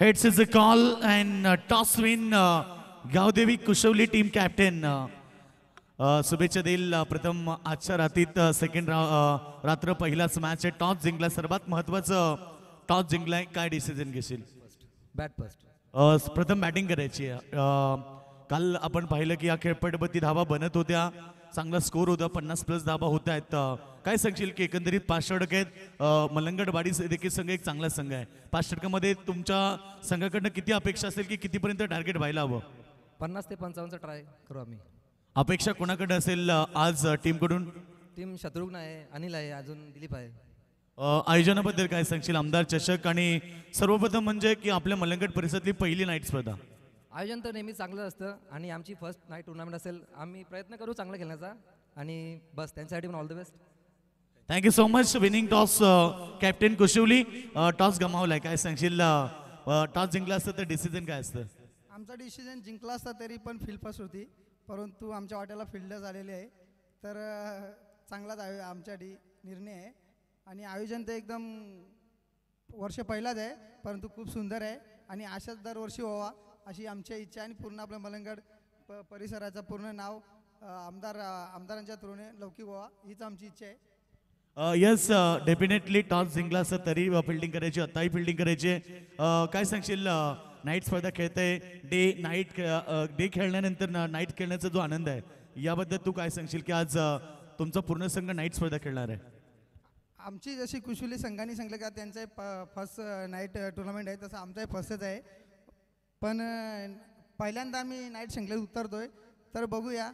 heads is the call and toss win Gavdevi Kushavali team captain शुभेच्छा देईल uh, प्रथम आजच्या रात्रीत सेकंड uh, uh, रात्र पहिलाच मॅच आहे टॉस जिंकला सर्वात महत्वाचं टॉस जिंकलाय काय डिसिजन घेशील बॅट फर्स्ट प्रथम बॅटिंग करायची काल आपण पाहिलं की या खेळपटपती धावा बनत होत्या चांगला स्कोर होता पन्नास प्लस धाबा होत आहेत काय सांगशील की एकंदरीत पाच षटक आहेत मलंगडवाडी देखील संघ एक चांगला संघ आहे पाच षटकामध्ये तुमच्या संघाकडनं किती अपेक्षा असेल की कितीपर्यंत टार्गेट व्हायला हवं पन्नास ते पंचावन्नचा ट्राय करू आम्ही अपेक्षा कोणाकडे असेल आज टीमकडून टीम शत्रुघ्न आहे अनिल आहे अजून दिलीप आहे आयोजनाबद्दल काय सांगशील आमदार चषक आणि सर्वप्रथम म्हणजे की आपल्या मलंगड परिसरातली पहिली नाईट स्पर्धा आयोजन तर नेहमी चांगलं असतं आणि आमची फर्स्ट नाईट टुर्नामेंट असेल आम्ही प्रयत्न करू चांगलं खेळण्याचा आणि बस त्यांच्यासाठी पण all the best thank you so much winning toss captain Kushivali toss गमावलाय काय सांगशील टॉस uh, uh, जिंकला असतं तर डिसिजन काय असतं आमचा डिसिजन जिंकला असता तरी पण फिल्डपास होती परंतु आमच्या वाट्याला फिल्ड झालेली आहे तर uh, चांगलाच आयो आमच्यासाठी निर्णय आहे आणि आयोजन तर एकदम वर्ष पहिलाच आहे परंतु खूप सुंदर आहे आणि अशाच दरवर्षी व्हावा अशी आमच्या इच्छा आणि पूर्ण आपलं मलंगड प परिसराचं पूर्ण नाव आमदार आमदारांच्या तुलने लौकिक व्हावा हीच आमची इच्छा आहे यस डेफिनेटली टॉस जिंकला असं तरी फिल्डिंग करायची आताही फिल्डिंग करायची आहे काय सांगशील नाईट स्पर्धा खेळते डे नाईट डे खेळल्यानंतर नाईट खेळण्याचा जो आनंद आहे याबद्दल तू काय सांगशील की आज तुमचा पूर्ण संघ नाईट स्पर्धा खेळणार आहे आमची जशी कुशुली संघाने सांगितलं का त्यांचं फर्स्ट नाईट टुर्नामेंट आहे तसं आमचाही फर्स्टच आहे पण पहिल्यांदा आम्ही नाईट शंकलेत उतरतोय तर बघूया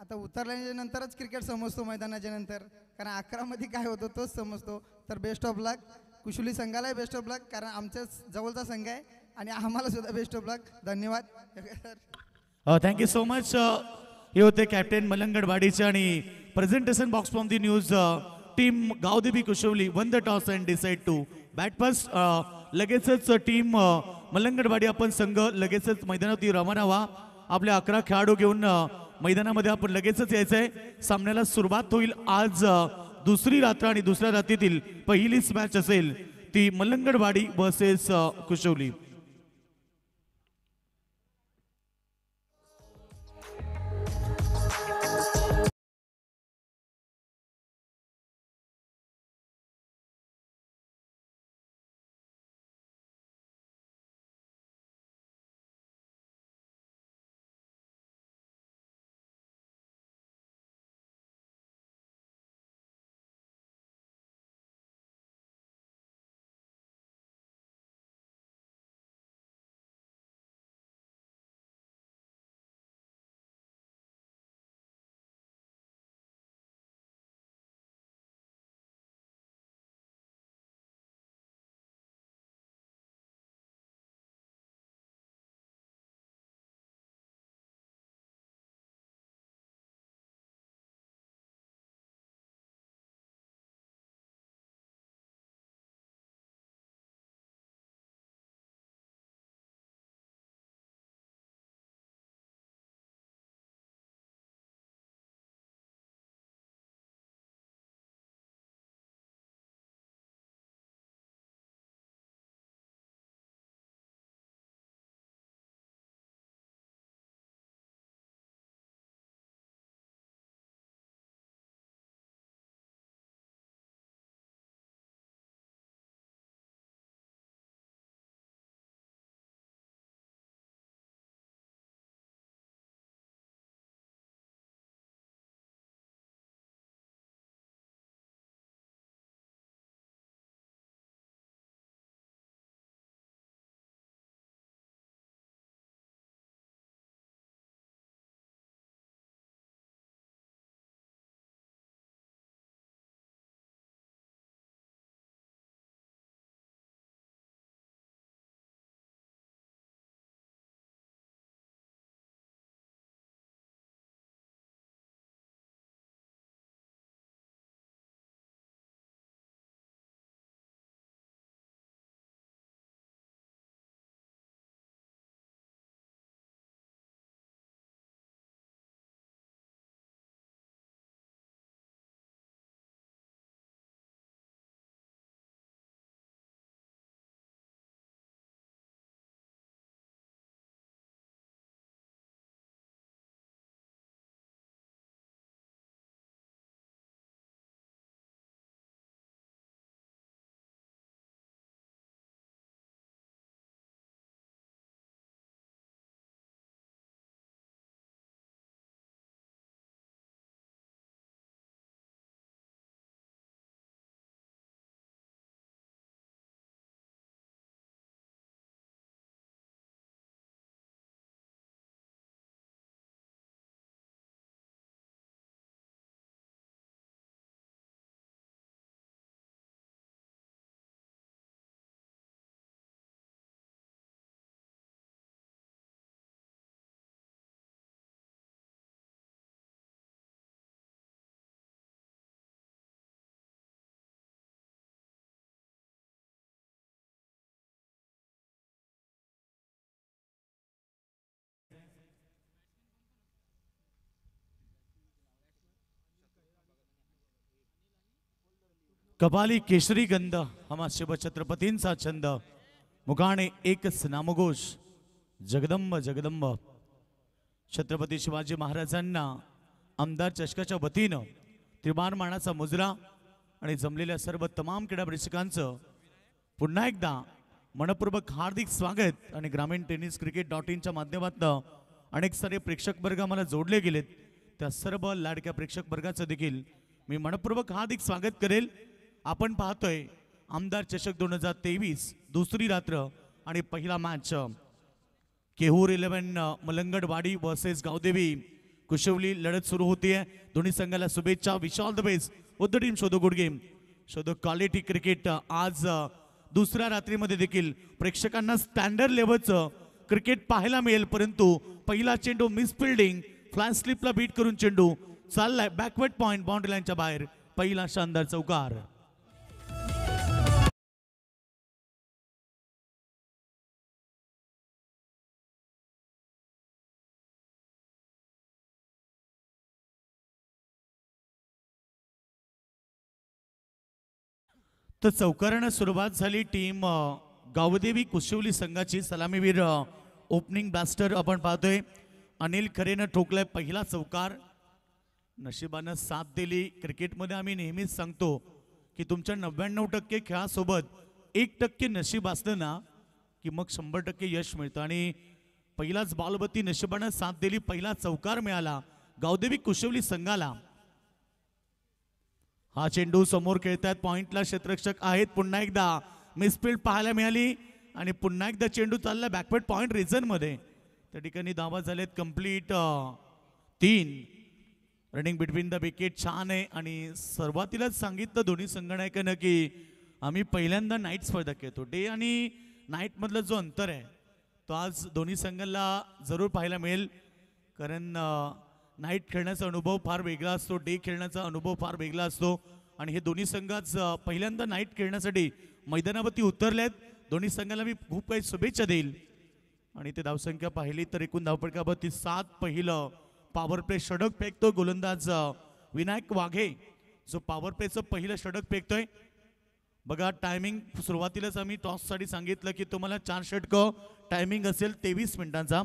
आता उतरल्यानंतरच नंतरच क्रिकेट समजतो मैदानाच्या नंतर कारण अकरामध्ये काय होतं तोच समजतो तर बेस्ट ऑफ लक कुशुली संघालाही बेस्ट ऑफ लक कारण आमच्याच जवळचा संघ आहे आणि आम्हाला सुद्धा बेस्ट ऑफ लक धन्यवाद थँक्यू सो मच हे होते कॅप्टन मलंगडवाडीचे आणि presentation box from the news team Gavdevi Kushavali won the toss and decide to bat first लगेचच टीम मलंगडवाडी आपण संघ लगेचच मैदानावरती रवाना व्हा आपल्या अकरा खेळाडू घेऊन uh, मैदानामध्ये आपण लगेचच यायचं आहे सामन्याला सुरुवात होईल आज uh, दुसरी रात्र आणि दुसऱ्या रात्रीतील पहिलीच मॅच असेल ती मलंगडवाडी बसेस कुशवली कपाली केशरी गंध हमा छत्रपतींचा छंद मुखाने एकच नामघोष जगदंब जगदंब छत्रपती शिवाजी महाराजांना आमदार चषकाच्या वतीनं मानाचा मुजरा आणि जमलेल्या सर्व तमाम प्रेक्षकांचं पुन्हा एकदा मनपूर्वक हार्दिक स्वागत आणि ग्रामीण टेनिस क्रिकेट डॉट इनच्या माध्यमातनं अनेक सारे प्रेक्षक वर्ग आम्हाला जोडले गेलेत त्या सर्व लाडक्या प्रेक्षक वर्गाचं देखील मी मनपूर्वक हार्दिक स्वागत करेल आपण पाहतोय आमदार चषक दोन हजार तेवीस दुसरी रात्र आणि पहिला match Kehur eleven Malangadwadi versus Gavdevi Kushavali लढत सुरू होती दोन्ही संघाला शुभेच्छा विशाल द उद्ध टीम शोधो गुड गेम शोधो क्वालिटी क्रिकेट आज दुसऱ्या रात्रीमध्ये देखील प्रेक्षकांना स्टँडर्ड लेवलचं क्रिकेट पाहायला मिळेल परंतु पहिला चेंडू मिस फिल्डिंग फ्लाय स्लिपला बीट करून चेंडू चाललाय बॅकवर्ड पॉईंट बाउंड्री लाईनच्या बाहेर पहिला शानदार चौकार तर चौकारानं सुरुवात झाली टीम गावदेवी कुशिवली संघाची सलामीवीर ओपनिंग ब्लास्टर आपण पाहतोय अनिल खरेनं ठोकलाय पहिला चौकार नशिबानं साथ दिली क्रिकेटमध्ये आम्ही नेहमीच सांगतो की तुमच्या नव्याण्णव टक्के खेळासोबत एक टक्के नशीब असलं ना की मग शंभर टक्के यश मिळतं आणि पहिलाच बालबत्ती नशिबानं साथ दिली पहिला चौकार मिळाला गावदेवी कुशवली संघाला हा चेंडू समोर खेळतात पॉइंटला क्षेत्रक्षक आहेत पुन्हा एकदा मिसफिल्ड पाहायला मिळाली आणि पुन्हा एकदा चेंडू चालला बॅकवर्ड पॉईंट रिझनमध्ये त्या ठिकाणी धावा झालेत कंप्लीट तीन रनिंग बिटवीन द विकेट छान आहे आणि सुरुवातीलाच सांगितलं दोन्ही संगणकानं की आम्ही पहिल्यांदा नाईट स्पर्धा खेळतो डे आणि नाईटमधला जो अंतर आहे तो आज दोन्ही संघाला जरूर पाहायला मिळेल कारण नाईट खेळण्याचा अनुभव फार वेगळा असतो डे खेळण्याचा अनुभव फार वेगळा असतो आणि हे दोन्ही संघाच पहिल्यांदा नाईट खेळण्यासाठी मैदानावरती उतरले आहेत दोन्ही संघाला मी खूप काही शुभेच्छा देईल आणि ते धावसंख्या पाहिली तर एकूण धावपडकावरती सात पहिलं पॉवर प्ले षडक फेकतो गोलंदाज विनायक वाघे जो पॉवर प्लेचं पहिलं षडक फेकतोय बघा टायमिंग सुरुवातीलाच आम्ही टॉससाठी सांगितलं की तुम्हाला चार षटक टायमिंग असेल तेवीस मिनिटांचा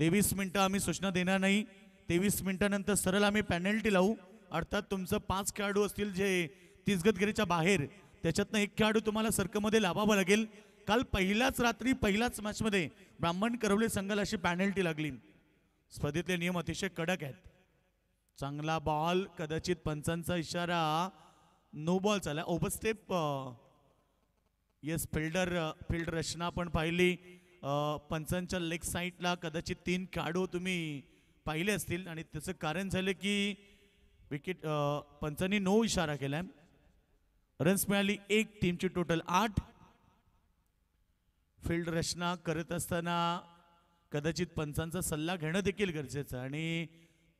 तेवीस मिनटं आम्ही सूचना देणार नाही तेवीस मिनटानंतर सरळ आम्ही पॅनल्टी लावू अर्थात तुमचं पाच खेळाडू असतील जे तिसगतगिरीच्या बाहेर त्याच्यातनं एक खेळाडू तुम्हाला सर्कमध्ये लावावा लागेल काल पहिल्याच रात्री पहिल्याच मॅचमध्ये ब्राह्मण करवले संघाला अशी पॅनल्टी लागली स्पर्धेतले नियम अतिशय कडक आहेत चांगला बॉल कदाचित पंचांचा इशारा नो बॉल चालला ओबस्टेप येस फिल्डर फिल्ड रचना आपण पाहिली पंचांच्या लेग साईडला कदाचित तीन काढो तुम्ही पाहिले असतील आणि त्याचं कारण झालं की विकेट पंचांनी नो इशारा केला रन्स मिळाली एक टीमची टोटल आठ फील्ड रचना करत असताना कदाचित पंचांचा सल्ला घेणं देखील गरजेचं आणि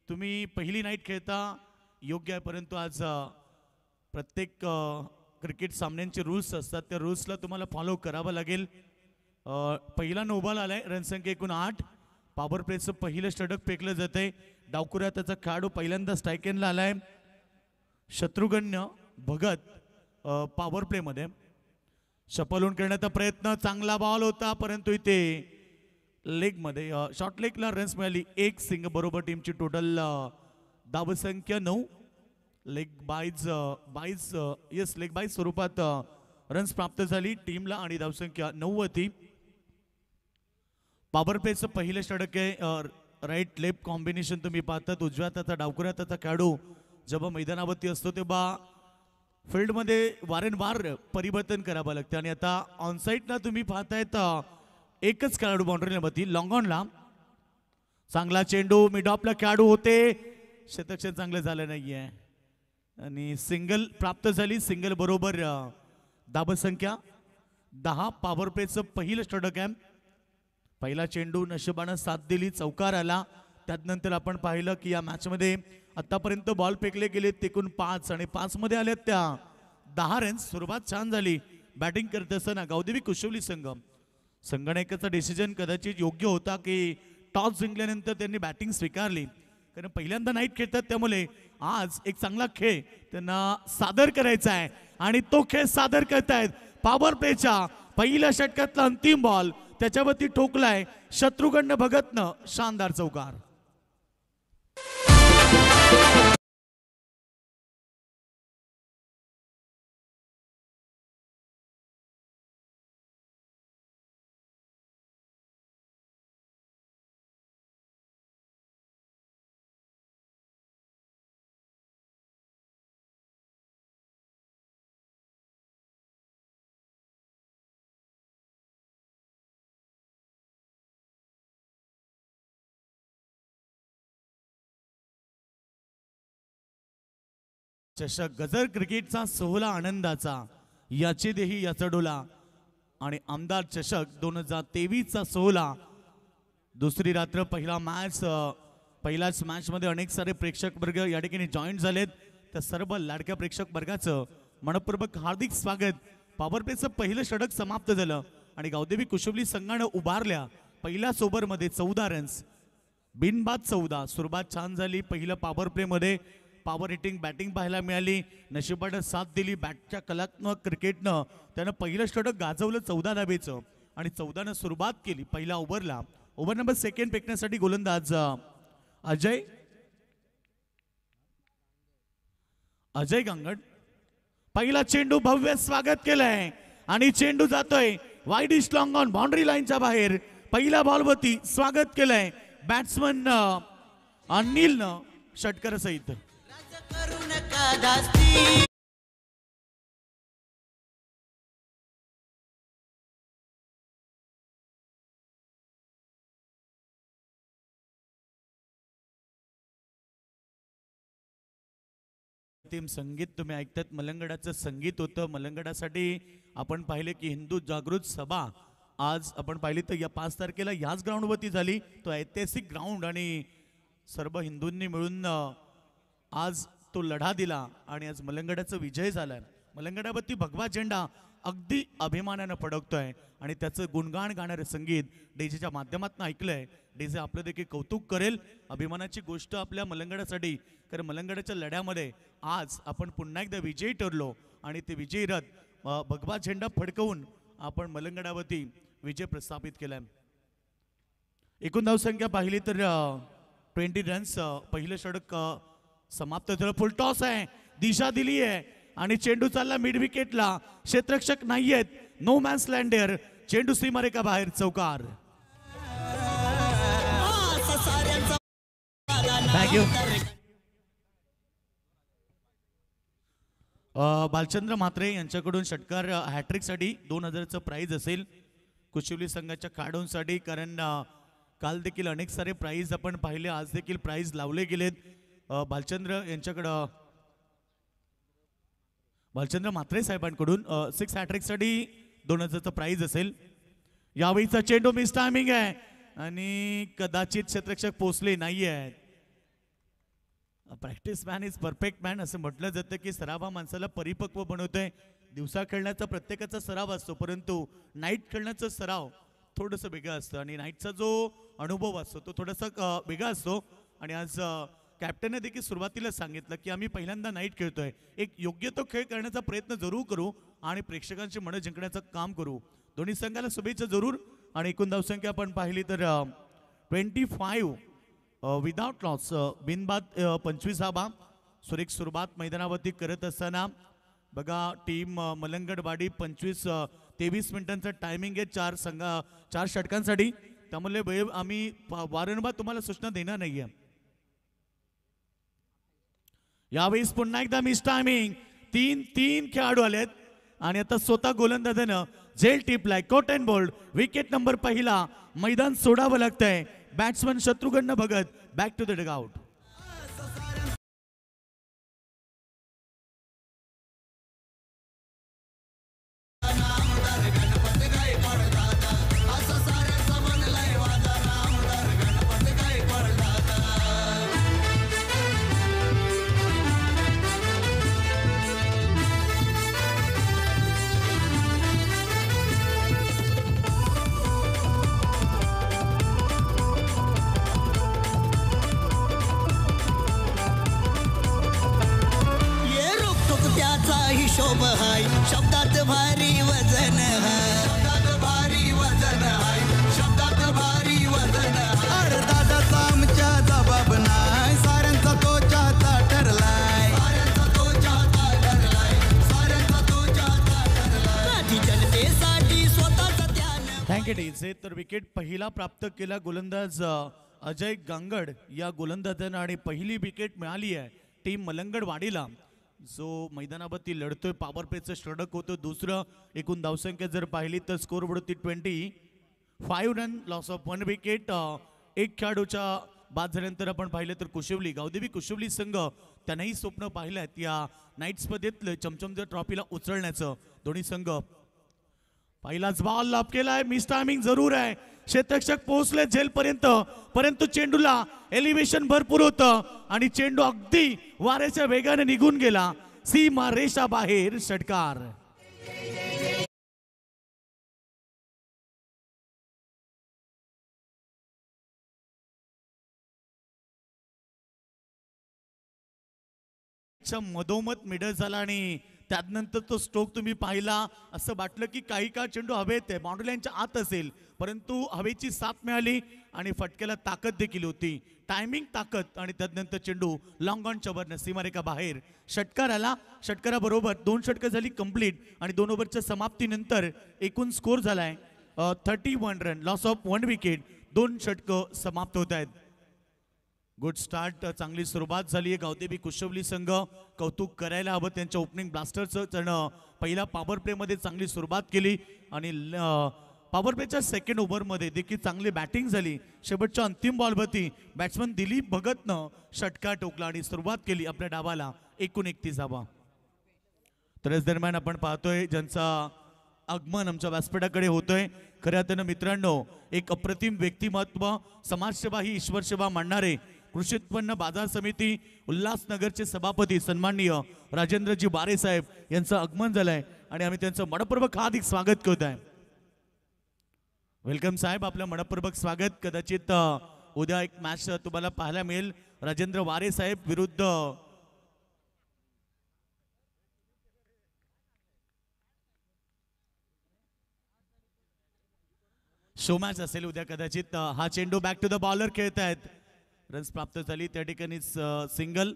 तुम्ही पहिली नाईट खेळता योग्य आहे परंतु आज प्रत्येक क्रिकेट सामन्यांचे रूल्स असतात त्या रूल्सला तुम्हाला फॉलो करावं लागेल पहिला नोबाल आलाय रनसंख्या एकूण आठ पावर प्लेचं पहिलं षटक फेकलं आहे डावकुऱ्या त्याचा खेळाडू पहिल्यांदा स्टायकेनला आलाय शत्रुघ्न भगत पावर प्लेमध्ये होऊन करण्याचा प्रयत्न चांगला बॉल होता परंतु इथे लेगमध्ये शॉर्ट लेगला रन्स मिळाली एक सिंग बरोबर टीमची टोटल धावसंख्या नऊ leg byes byes yes leg byes स्वरूपात रन्स प्राप्त झाली टीमला आणि धावसंख्या नऊ होती बाबरपेचं पहिलं षडक आहे राईट लेफ्ट कॉम्बिनेशन तुम्ही पाहतात उजव्या त्याचा डावकुऱ्या त्याचा खेळाडू जेव्हा मैदानावरती असतो तेव्हा फील्डमध्ये वारंवार परिवर्तन करावं लागतं आणि आता ऑनसाईटला तुम्ही पाहतायत एकच खेळाडू बाउंड्रीमध्ये लॉंगॉनला चांगला चेंडू मिडॉपला खेळाडू होते शतक्षण चांगलं झालं नाही आहे आणि सिंगल प्राप्त झाली सिंगल बरोबर संख्या दहा पॉवर प्लेचं पहिलं स्टडक आहे पहिला चेंडू नशिबानं साथ दिली चौकार आला त्यानंतर आपण पाहिलं की या मॅचमध्ये आतापर्यंत बॉल फेकले गेले एकूण पाच आणि पाचमध्ये आल्यात त्या दहा रन्स सुरुवात छान झाली बॅटिंग करत असताना गावदेवी कुशवली संघ संगणकाचा डिसिजन कदाचित योग्य होता की टॉस जिंकल्यानंतर त्यांनी बॅटिंग स्वीकारली कारण पहिल्यांदा नाईट खेळतात त्यामुळे आज एक चांगला खेळ त्यांना सादर करायचा आहे आणि तो खेळ सादर करतायत पॉवर प्लेच्या पहिल्या षटकातला अंतिम बॉल त्याच्यावरती ठोकलाय शत्रुघ्न भगतनं शानदार चौकार चषक गजर क्रिकेटचा सोहळा आनंदाचा याचे देही याचा डोला आणि आमदार चषक दोन हजार तेवीसचा सोहळा दुसरी रात्र पहिला मॅच पहिलाच मध्ये अनेक सारे प्रेक्षक वर्ग या ठिकाणी जॉईन झालेत त्या सर्व लाडक्या प्रेक्षक वर्गाचं मनपूर्वक हार्दिक स्वागत पॉवर प्लेचं पहिलं षडक समाप्त झालं आणि गावदेवी कुशुबली संघानं उभारल्या पहिल्याच ओव्हरमध्ये चौदा रन्स बिनबाद चौदा सुरुवात छान झाली पहिलं पॉवर मध्ये पॉवर हिटिंग बॅटिंग पाहायला मिळाली नशिबाने साथ दिली बॅटच्या कलात्मक क्रिकेटनं त्यानं पहिलं षटक गाजवलं चौदा धाबेचं आणि चौदानं सुरुवात केली पहिला ओव्हरला ओव्हर नंबर सेकंड फेकण्यासाठी गोलंदाज अजय अजय गांगड पहिला चेंडू भव्य स्वागत केलंय आणि चेंडू जातोय wideish long on boundary लाईनच्या बाहेर पहिला बॉलवरती स्वागत केलंय बॅट्समन अनिलनं षटकर सहित संगीत तुम्ही ऐकतात मलंगडाचं संगीत होतं मलंगडासाठी आपण पाहिले की हिंदू जागृत सभा आज आपण पाहिली तर या पाच तारखेला याच ग्राउंडवरती झाली तो ऐतिहासिक ग्राउंड आणि सर्व हिंदूंनी मिळून आज तो लढा दिला आणि आज मलंगड्याचा विजय झालाय मलंगड्यावरती भगवा झेंडा अगदी अभिमानानं फडकतोय आणि त्याचं गुणगाण गाणारं संगीत डेजेच्या माध्यमातून ऐकलंय डेजे आपलं देखील कौतुक करेल अभिमानाची गोष्ट आपल्या मलंगड्यासाठी कारण मलंगड्याच्या लढ्यामध्ये आज आपण पुन्हा एकदा विजयी ठरलो आणि ते विजयी रथ भगवा झेंडा फडकवून आपण मलंगड्यावरती विजय प्रस्थापित केलाय एकूण धावसंख्या पाहिली तर ट्वेंटी रन्स पहिलं षडक समाप्त झालं टॉस आहे दिशा दिली आहे आणि चेंडू चालला मिड विकेटला क्षेत्रक्षक नाहीयेत नो मॅन स्लँडर चेंडू का बाहेर चौकार बालचंद्र म्हात्रे यांच्याकडून षटकार हॅट्रिकसाठी दोन हजारचं प्राईज असेल कुशिवली संघाच्या साठी कारण काल देखील अनेक सारे प्राईज आपण पाहिले आज देखील प्राईज लावले गेलेत बालचंद्र यांच्याकडं बालचंद्र म्हात्रे साहेबांकडून सिक्स साठी दोन हजारचं प्राईज असेल यावेळीचा चेंडू मिस टायमिंग आहे आणि कदाचित क्षेत्रक्षक पोचले नाही आहेत practice man is perfect man असं म्हटलं जातं की सराव हा माणसाला परिपक्व बनवतोय दिवसा खेळण्याचा प्रत्येकाचा सराव असतो परंतु नाईट खेळण्याचा सराव थोडस वेगळं असतं आणि नाईटचा जो अनुभव असतो तो थोडासा वेगळा असतो आणि आज कॅप्टनने देखील सुरुवातीला सांगितलं की आम्ही पहिल्यांदा नाईट खेळतोय एक योग्य तो खेळ करण्याचा प्रयत्न जरूर करू आणि प्रेक्षकांची मनं जिंकण्याचं काम करू दोन्ही संघाला शुभेच्छा जरूर आणि एकूण धावसंख्या आपण पाहिली तर ट्वेंटी फाईव्ह विदाउट लॉस बिनबाद पंचवीस धाबा सुरेख सुरुवात मैदानावरती करत असताना बघा टीम मलंगडवाडी पंचवीस तेवीस मिनिटांचं टायमिंग आहे चार संघा चार षटकांसाठी त्यामुळे वेळ आम्ही वारंवार तुम्हाला सूचना देणार नाही आहे यावेळेस पुन्हा एकदा मिस टायमिंग तीन तीन खेळाडू आलेत आणि आता स्वतः गोलंदाजानं झेल टिपलाय caught and bowled wicket number पहिला मैदान सोडावं लागतंय batsman Shatrughna Bhagat back to the out प्राप्त केला गोलंदाज अजय गांगड या गोलंदाजांना आणि पहिली विकेट मिळाली आहे टीम मलंगडवाडीला जो मैदानावरती लढतोय पॉवर पेचं षडक होतं दुसरं एकूण धावसंख्या जर पाहिली तर score twenty five run loss of one wicket एक खेळाडूच्या बाद झाल्यानंतर आपण पाहिलं तर कुशिवली गावदेवी कुशिवली संघ त्यांनाही स्वप्न पाहिलं आहेत या नाईट स्पर्धेतलं चमचमजर ट्रॉफीला उचलण्याचं दोन्ही संघ पहिलाच बॉल लाभ केलाय मिस टायमिंग जरूर आहे क्षेत्रक्षक पोहोचले पर्यंत परंतु चेंडूला एलिव्हेशन भरपूर होत आणि चेंडू अगदी वाऱ्याच्या वेगाने निघून गेला सीमा रेषा बाहेर षटकार मधोमध मिडल झाला आणि त्यानंतर तो स्ट्रोक तुम्ही पाहिला असं वाटलं की काही काळ चेंडू हवेत आहे बाउंड्रीलाईनच्या आत असेल परंतु हवेची साथ मिळाली आणि फटक्याला ताकद देखील होती टायमिंग ताकद आणि त्यानंतर चेंडू लॉंग ऑन चबरनं सीमारेखा बाहेर षटकार आला षटकाराबरोबर दोन षटकं झाली कंप्लीट आणि दोन ओव्हरच्या समाप्तीनंतर एकूण स्कोर झाला आहे thirty one run loss of one wicket दोन षटकं समाप्त होत आहेत गुड स्टार्ट चांगली सुरुवात झाली आहे गावदेवी कुशवली संघ कौतुक करायला हवं त्यांच्या ओपनिंग ब्लास्टरचं त्यानं पहिला पॉवर प्लेमध्ये चांगली सुरुवात केली आणि पॉवर प्लेच्या सेकंड ओव्हरमध्ये देखील चांगली बॅटिंग झाली शेवटच्या अंतिम बॉलवरती बॅट्समन दिलीप भगतनं षटका टोकला आणि सुरुवात केली आपल्या डावाला एकूण एकतीस धावा त्याच दरम्यान आपण पाहतोय ज्यांचा आगमन आमच्या व्यासपीठाकडे होतोय खऱ्या अर्थानं मित्रांनो एक अप्रतिम व्यक्तिमत्व समाजसेवा ही ईश्वरसेवा मांडणारे कृषी उत्पन्न बाजार समिती उल्हासनगरचे सभापती सन्माननीय राजेंद्रजी बारे साहेब यांचं आगमन झालंय आणि आम्ही त्यांचं मनपूर्वक हार्दिक स्वागत करत आहे वेलकम साहेब आपलं मनपूर्वक स्वागत कदाचित उद्या एक मॅच तुम्हाला पाहायला मिळेल राजेंद्र वारे साहेब विरुद्ध शो मॅच असेल उद्या कदाचित हा चेंडू बॅक टू द बॉलर खेळत आहेत रन्स प्राप्त झाली त्या ठिकाणी सिंगल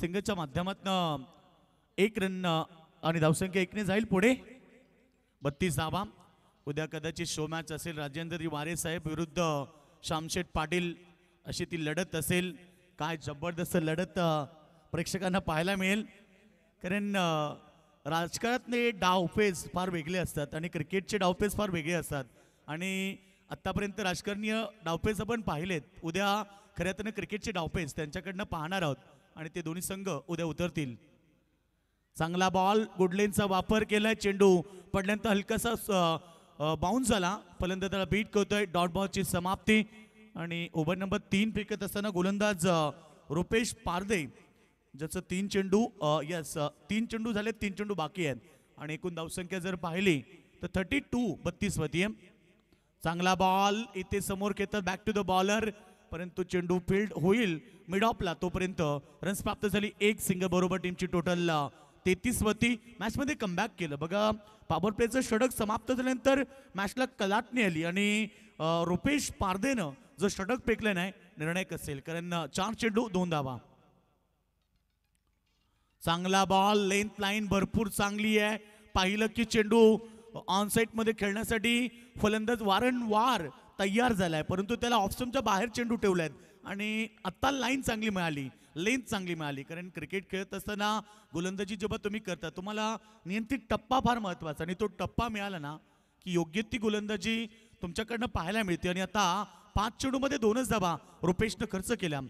सिंगलच्या माध्यमातनं एक रन आणि धावसंख्या एकने जाईल पुढे बत्तीस धावा उद्या कदाचित शो मॅच असेल राजेंद्र वारे साहेब विरुद्ध श्यामशेठ पाटील अशी ती लढत असेल काय जबरदस्त लढत प्रेक्षकांना पाहायला मिळेल कारण राजकारणातले डावफेज फार वेगळे असतात आणि क्रिकेटचे डावफेज फार वेगळे असतात आणि आत्तापर्यंत राजकारणीय डावपेज आपण पाहिलेत उद्या खऱ्या तर क्रिकेटचे डावपेच त्यांच्याकडनं पाहणार आहोत आणि ते दोन्ही संघ उद्या उतरतील चांगला बॉल गुडलेनचा वापर केलाय चेंडू पडल्यानंतर हलकासा बाउन्स झाला फलंदाजाला बीट करतोय डॉट बॉलची समाप्ती आणि ओव्हर नंबर तीन फेकत असताना गोलंदाज रुपेश पारदे ज्याचं तीन चेंडू यस तीन चेंडू झाले तीन चेंडू बाकी आहेत आणि एकूण धावसंख्या जर पाहिली तर थर्टी टू बत्तीस वती चांगला बॉल इथे समोर खेळतात बॅक टू द बॉलर परंतु चेंडू फील्ड होईल मिड ऑफला तोपर्यंत रन्स प्राप्त झाली एक सिंगल बरोबर टीमची टोटल तेहतीस वती मॅचमध्ये कमबॅक केलं बघा पॉवर प्लेचं षडक समाप्त झाल्यानंतर मॅचला कलाटणी आली आणि रुपेश पारदेनं जो षडक फेकलं नाही निर्णय असेल कारण चार चेंडू दोन धावा चांगला बॉल लेंथ लाईन भरपूर चांगली आहे पाहिलं की चेंडू ऑन मध्ये खेळण्यासाठी फलंदाज वारंवार तयार झाला आहे परंतु त्याला ऑप्शनच्या बाहेर चेंडू ठेवला आणि आत्ता लाईन चांगली मिळाली लेंथ चांगली मिळाली कारण क्रिकेट खेळत असताना गोलंदाजी जेव्हा तुम्ही करता तुम्हाला नियंत्रित टप्पा फार महत्त्वाचा आणि तो टप्पा मिळाला ना की योग्य ती गोलंदाजी तुमच्याकडनं पाहायला मिळते आणि आता पाच चेंडूमध्ये दोनच धाबा रुपेशनं खर्च केला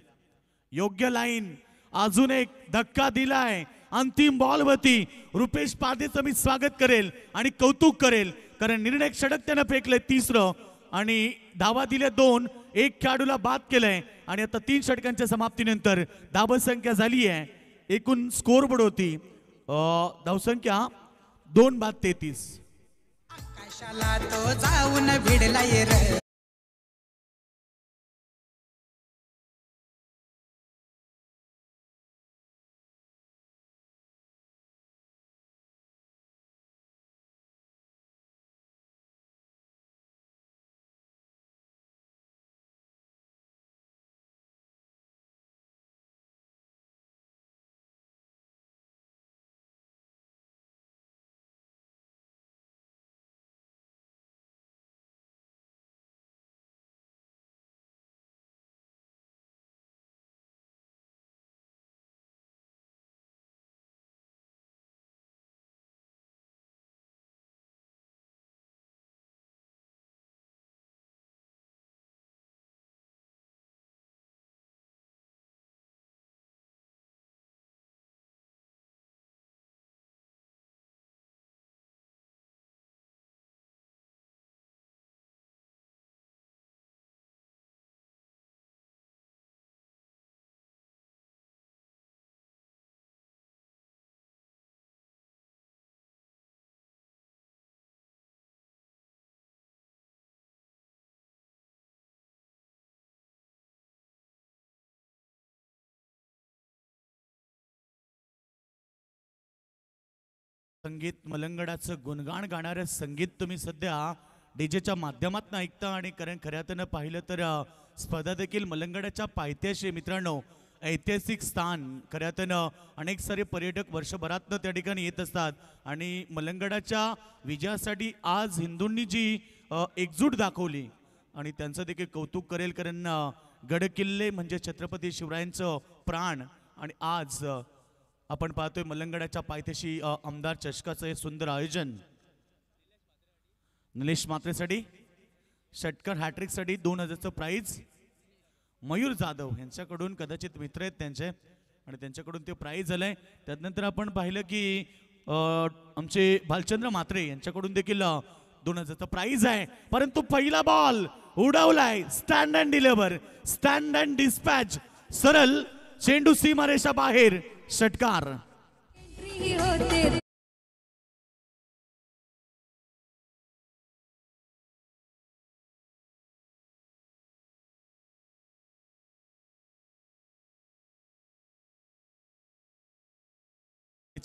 योग्य लाईन अजून एक धक्का दिलाय अंतिम बॉलवरती रुपेश पादेचं मी स्वागत करेल आणि कौतुक करेल कारण निर्णय षडक त्यानं फेकलंय तिसरं आणि धावा दिल्या दोन एक खेळाडूला बाद केलंय आणि आता तीन षटकांच्या समाप्तीनंतर संख्या झाली आहे एकूण स्कोर बोर्ड होती धावसंख्या दोन बाद तेहतीस आकाशाला संगीत मलंगडाचं गुणगाण गाणारं संगीत तुम्ही सध्या डीजेच्या माध्यमातून ऐकता आणि कारण खऱ्यातनं पाहिलं तर स्पर्धा देखील मलंगडाच्या पायथ्याशी मित्रांनो ऐतिहासिक स्थान खऱ्यातनं अनेक सारे पर्यटक वर्षभरातनं त्या ठिकाणी येत असतात आणि मलंगडाच्या विजयासाठी आज हिंदूंनी जी एकजूट दाखवली आणि त्यांचं देखील कौतुक करेल कारण गडकिल्ले म्हणजे छत्रपती शिवरायांचं प्राण आणि आज आपण पाहतोय मलंगड्याच्या पायथ्याशी आमदार चषकाचं हे सुंदर आयोजन निलेश मात्रेसाठी षटकर हॅट्रिकसाठी दोन हजारचं प्राइज मयूर जाधव यांच्याकडून कदाचित मित्र आहेत त्यांचे आणि त्यांच्याकडून ते प्राईज झाले त्यानंतर आपण पाहिलं की आमचे भालचंद्र मात्रे यांच्याकडून देखील दोन हजारचा प्राईज आहे परंतु पहिला बॉल उडवलाय stand and deliver stand and dispatch सरल चेंडू सीमारेषा बाहेर षटकार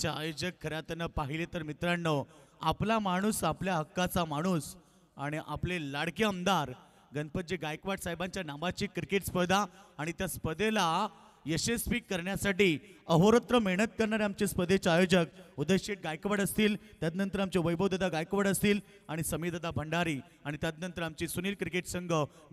आयोजक खऱ्या पाहिले तर मित्रांनो आपला माणूस आपल्या हक्काचा माणूस आणि आपले लाडके आमदार गणपतजी गायकवाड साहेबांच्या नावाची क्रिकेट स्पर्धा आणि त्या स्पर्धेला यशस्वी करण्यासाठी अहोरात्र मेहनत करणारे आमचे स्पर्धेचे आयोजक उदयशेठ गायकवाड असतील त्यानंतर आमचे वैभवदादा गायकवाड असतील आणि समीरदा भंडारी आणि त्यानंतर आमची सुनील क्रिकेट संघ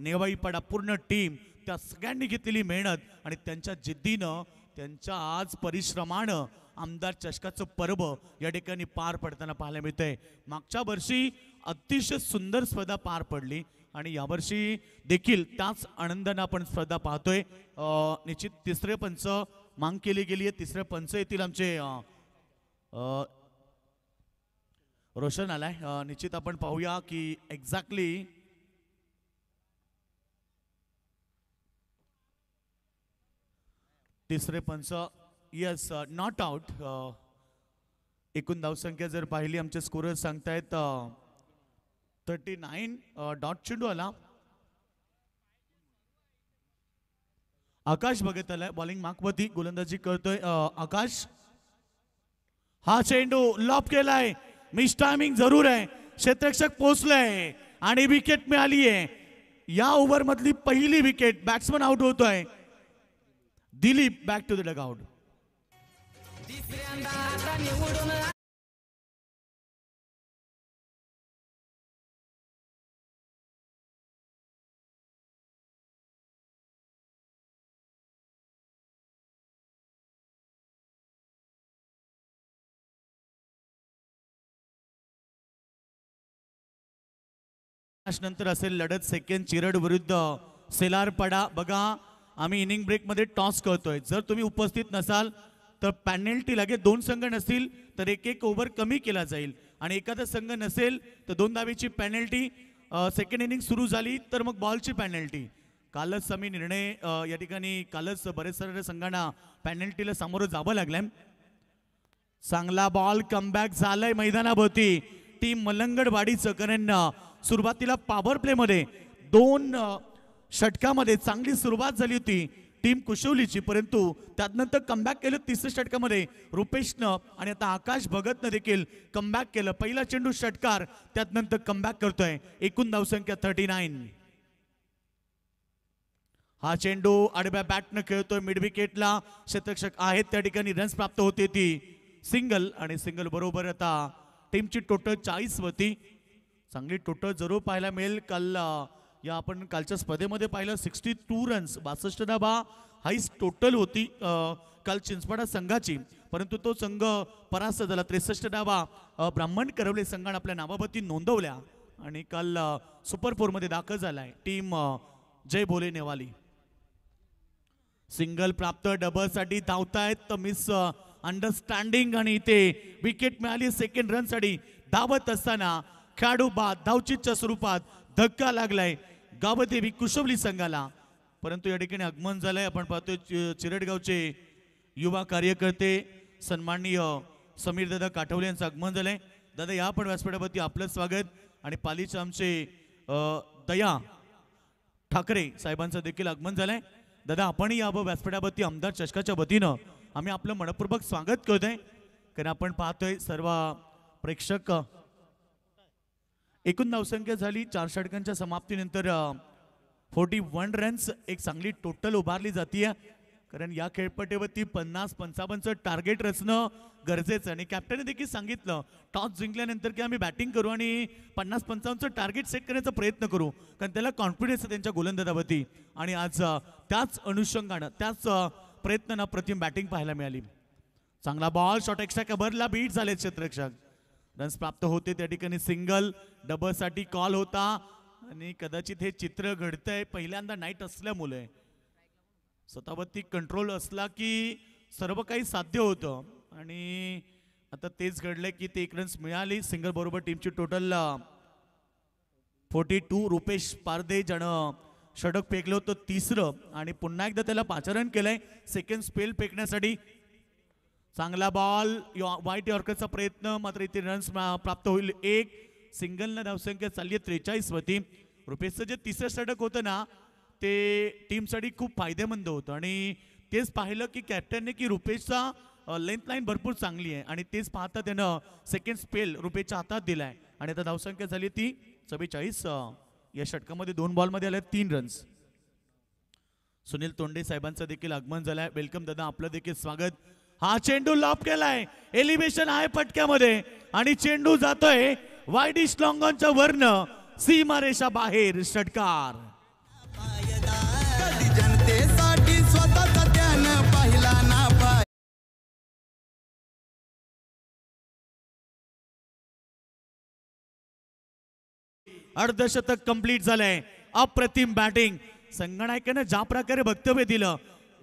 नेवाईपाडा पूर्ण टीम त्या सगळ्यांनी घेतलेली मेहनत आणि त्यांच्या जिद्दीनं त्यांच्या आज परिश्रमानं आमदार चषकाचं पर्व या ठिकाणी पार पडताना पाहायला मिळतंय मागच्या वर्षी अतिशय सुंदर स्पर्धा पार पडली आणि यावर्षी देखील त्याच आनंदाने आपण स्पर्धा पाहतोय निश्चित तिसरे पंच मांग केली गेली आहे तिसरे पंच येथील आमचे रोशन आलाय निश्चित आपण पाहूया की एक्झॅक्टली तिसरे पंच यस नॉट आउट एकूण धावसंख्या जर पाहिली आमचे स्कोरर सांगतायत थर्टी नाईन डॉट चेंडू आला आकाश बघत आलाय बॉलिंग मागवती गोलंदाजी करतोय आकाश हा चेंडू लॉप केलाय मिस टायमिंग जरूर आहे क्षेत्रक्षक पोहोचलंय आणि विकेट मिळाली आहे या ओव्हर मधली पहिली विकेट बॅट्समन आउट होतोय Dilip back to the dugout नंतर असेल लढत सेकंड चिरड विरुद्ध सेलारपडा बघा आम्ही इनिंग ब्रेक मध्ये टॉस करतोय जर तुम्ही उपस्थित नसाल तर पॅनल्टी लागेल दोन संघ नसतील तर एक एक ओव्हर कमी केला जाईल आणि एखादा संघ नसेल तर दोन दावीची पॅनल्टी सेकंड इनिंग सुरू झाली तर मग बॉलची पॅनल्टी कालच आम्ही निर्णय या ठिकाणी कालच बरेच साऱ्या संघांना पॅनल्टीला सामोरं जावं लागलंय चांगला बॉल कमबॅक झालाय मैदानाभोवती टीम मलंगडवाडीचं कारण सुरुवातीला पॉवर प्लेमध्ये दोन षटकामध्ये चांगली सुरुवात झाली होती टीम कुशवलीची परंतु त्यानंतर कमबॅक केलं तिसऱ्या षटकामध्ये रुपेशनं आणि आता आकाश भगतनं देखील कमबॅक केलं पहिला चेंडू षटकार त्यानंतर कमबॅक करतोय एकूण धावसंख्या थर्टी नाईन हा चेंडू आडव्या बॅटनं खेळतोय मिड विकेटला क्षेत्रक्षक आहेत त्या ठिकाणी रन्स प्राप्त होते ती सिंगल आणि सिंगल बरोबर आता टीमची टोटल चाळीस वती चांगली टोटल जरूर पाहायला मिळेल काल या आपण कालच्या स्पर्धेमध्ये पाहिलं सिक्स्टी टू रन्स बासष्ट डबा हाईस टोटल होती काल चिंचपाडा संघाची परंतु तो संघ परास्त झाला त्रेसष्ट डाबा ब्राह्मण करवले संघाने आपल्या नावाबती नोंदवल्या आणि काल सुपर फोरमध्ये दाखल झालाय टीम जय भोले नेवाली सिंगल प्राप्त डबल साठी धावतायत मिस अंडरस्टँडिंग आणि इथे विकेट मिळाली सेकंड रनसाठी धावत असताना खेळाडू बाद धावचितच्या स्वरूपात धक्का लागलाय गावदेवी कुशवली संघाला परंतु या ठिकाणी आगमन झालंय आपण पाहतोय चिरडगावचे युवा कार्यकर्ते सन्माननीय समीर दादा काठवले यांचं आगमन झालंय दादा या पण व्यासपीठावरती आपलं स्वागत आणि पालीचे आमचे दया ठाकरे साहेबांचं देखील आगमन झालंय दादा आपणही या व्यासपीठावरती आमदार चषकाच्या वतीनं आम्ही आपलं मनपूर्वक स्वागत करतोय कारण आपण पाहतोय सर्व प्रेक्षक एकूण धावसंख्या झाली चार षटकांच्या समाप्तीनंतर फोर्टी वन रन्स एक चांगली टोटल उभारली जाते कारण या खेळपट्टीवरती पन्नास पंचावन्नचं टार्गेट रचणं गरजेचं आणि कॅप्टनने देखील सांगितलं टॉस जिंकल्यानंतर की आम्ही बॅटिंग करू आणि पन्नास पंचावन्नचं टार्गेट सेट करण्याचा प्रयत्न करू कारण त्याला कॉन्फिडन्स आहे त्यांच्या गोलंदाजावरती आणि आज त्याच अनुषंगानं त्याच प्रयत्नानं प्रतिम बॅटिंग पाहायला मिळाली चांगला बॉल शॉट एक्स्ट्रा कबरला बीट झाले क्षेत्ररक्षक रन्स प्राप्त होते त्या ठिकाणी सिंगल डबल साठी कॉल होता आणि कदाचित हे चित्र घडतंय पहिल्यांदा नाईट असल्यामुळे स्वतःवरती कंट्रोल असला की सर्व काही साध्य होतं आणि आता तेच घडलंय की ते एक रन्स मिळाली सिंगल बरोबर टीमची total forty two Rupesh Parde ज्यानं षटक फेकलं होतं तिसरं आणि पुन्हा एकदा त्याला पाचारण केलंय सेकंड स्पेल फेकण्यासाठी चांगला बॉल वाईट यॉर्करचा प्रयत्न मात्र इथे रन्स प्राप्त होईल एक सिंगलनं धावसंख्या चालली आहे वरती रुपेशचं जे तिसरं षटक होतं ना ते टीमसाठी खूप फायदेमंद होतं आणि तेच पाहिलं की कॅप्टनने की रुपेशचा लेंथ लाईन भरपूर चांगली आहे आणि तेच पाहता त्यानं सेकंड स्पेल रुपेशच्या हातात दिला आहे आणि आता धावसंख्या झाली ती चव्वेचाळीस या षटकामध्ये दोन बॉलमध्ये आल्या तीन रन्स सुनील तोंडे साहेबांचं देखील आगमन झालं वेलकम दादा आपलं देखील स्वागत हा चेंडू लॉप केलाय एलिव्हेशन आहे पटक्यामध्ये आणि चेंडू जातोय वायडी लॉंगॉनच्या वर्ण सीमारेषा बाहेर षटकार अर्धशतक कंप्लीट झालंय अप्रतिम बॅटिंग संगणायकानं ज्या प्रकारे वक्तव्य दिलं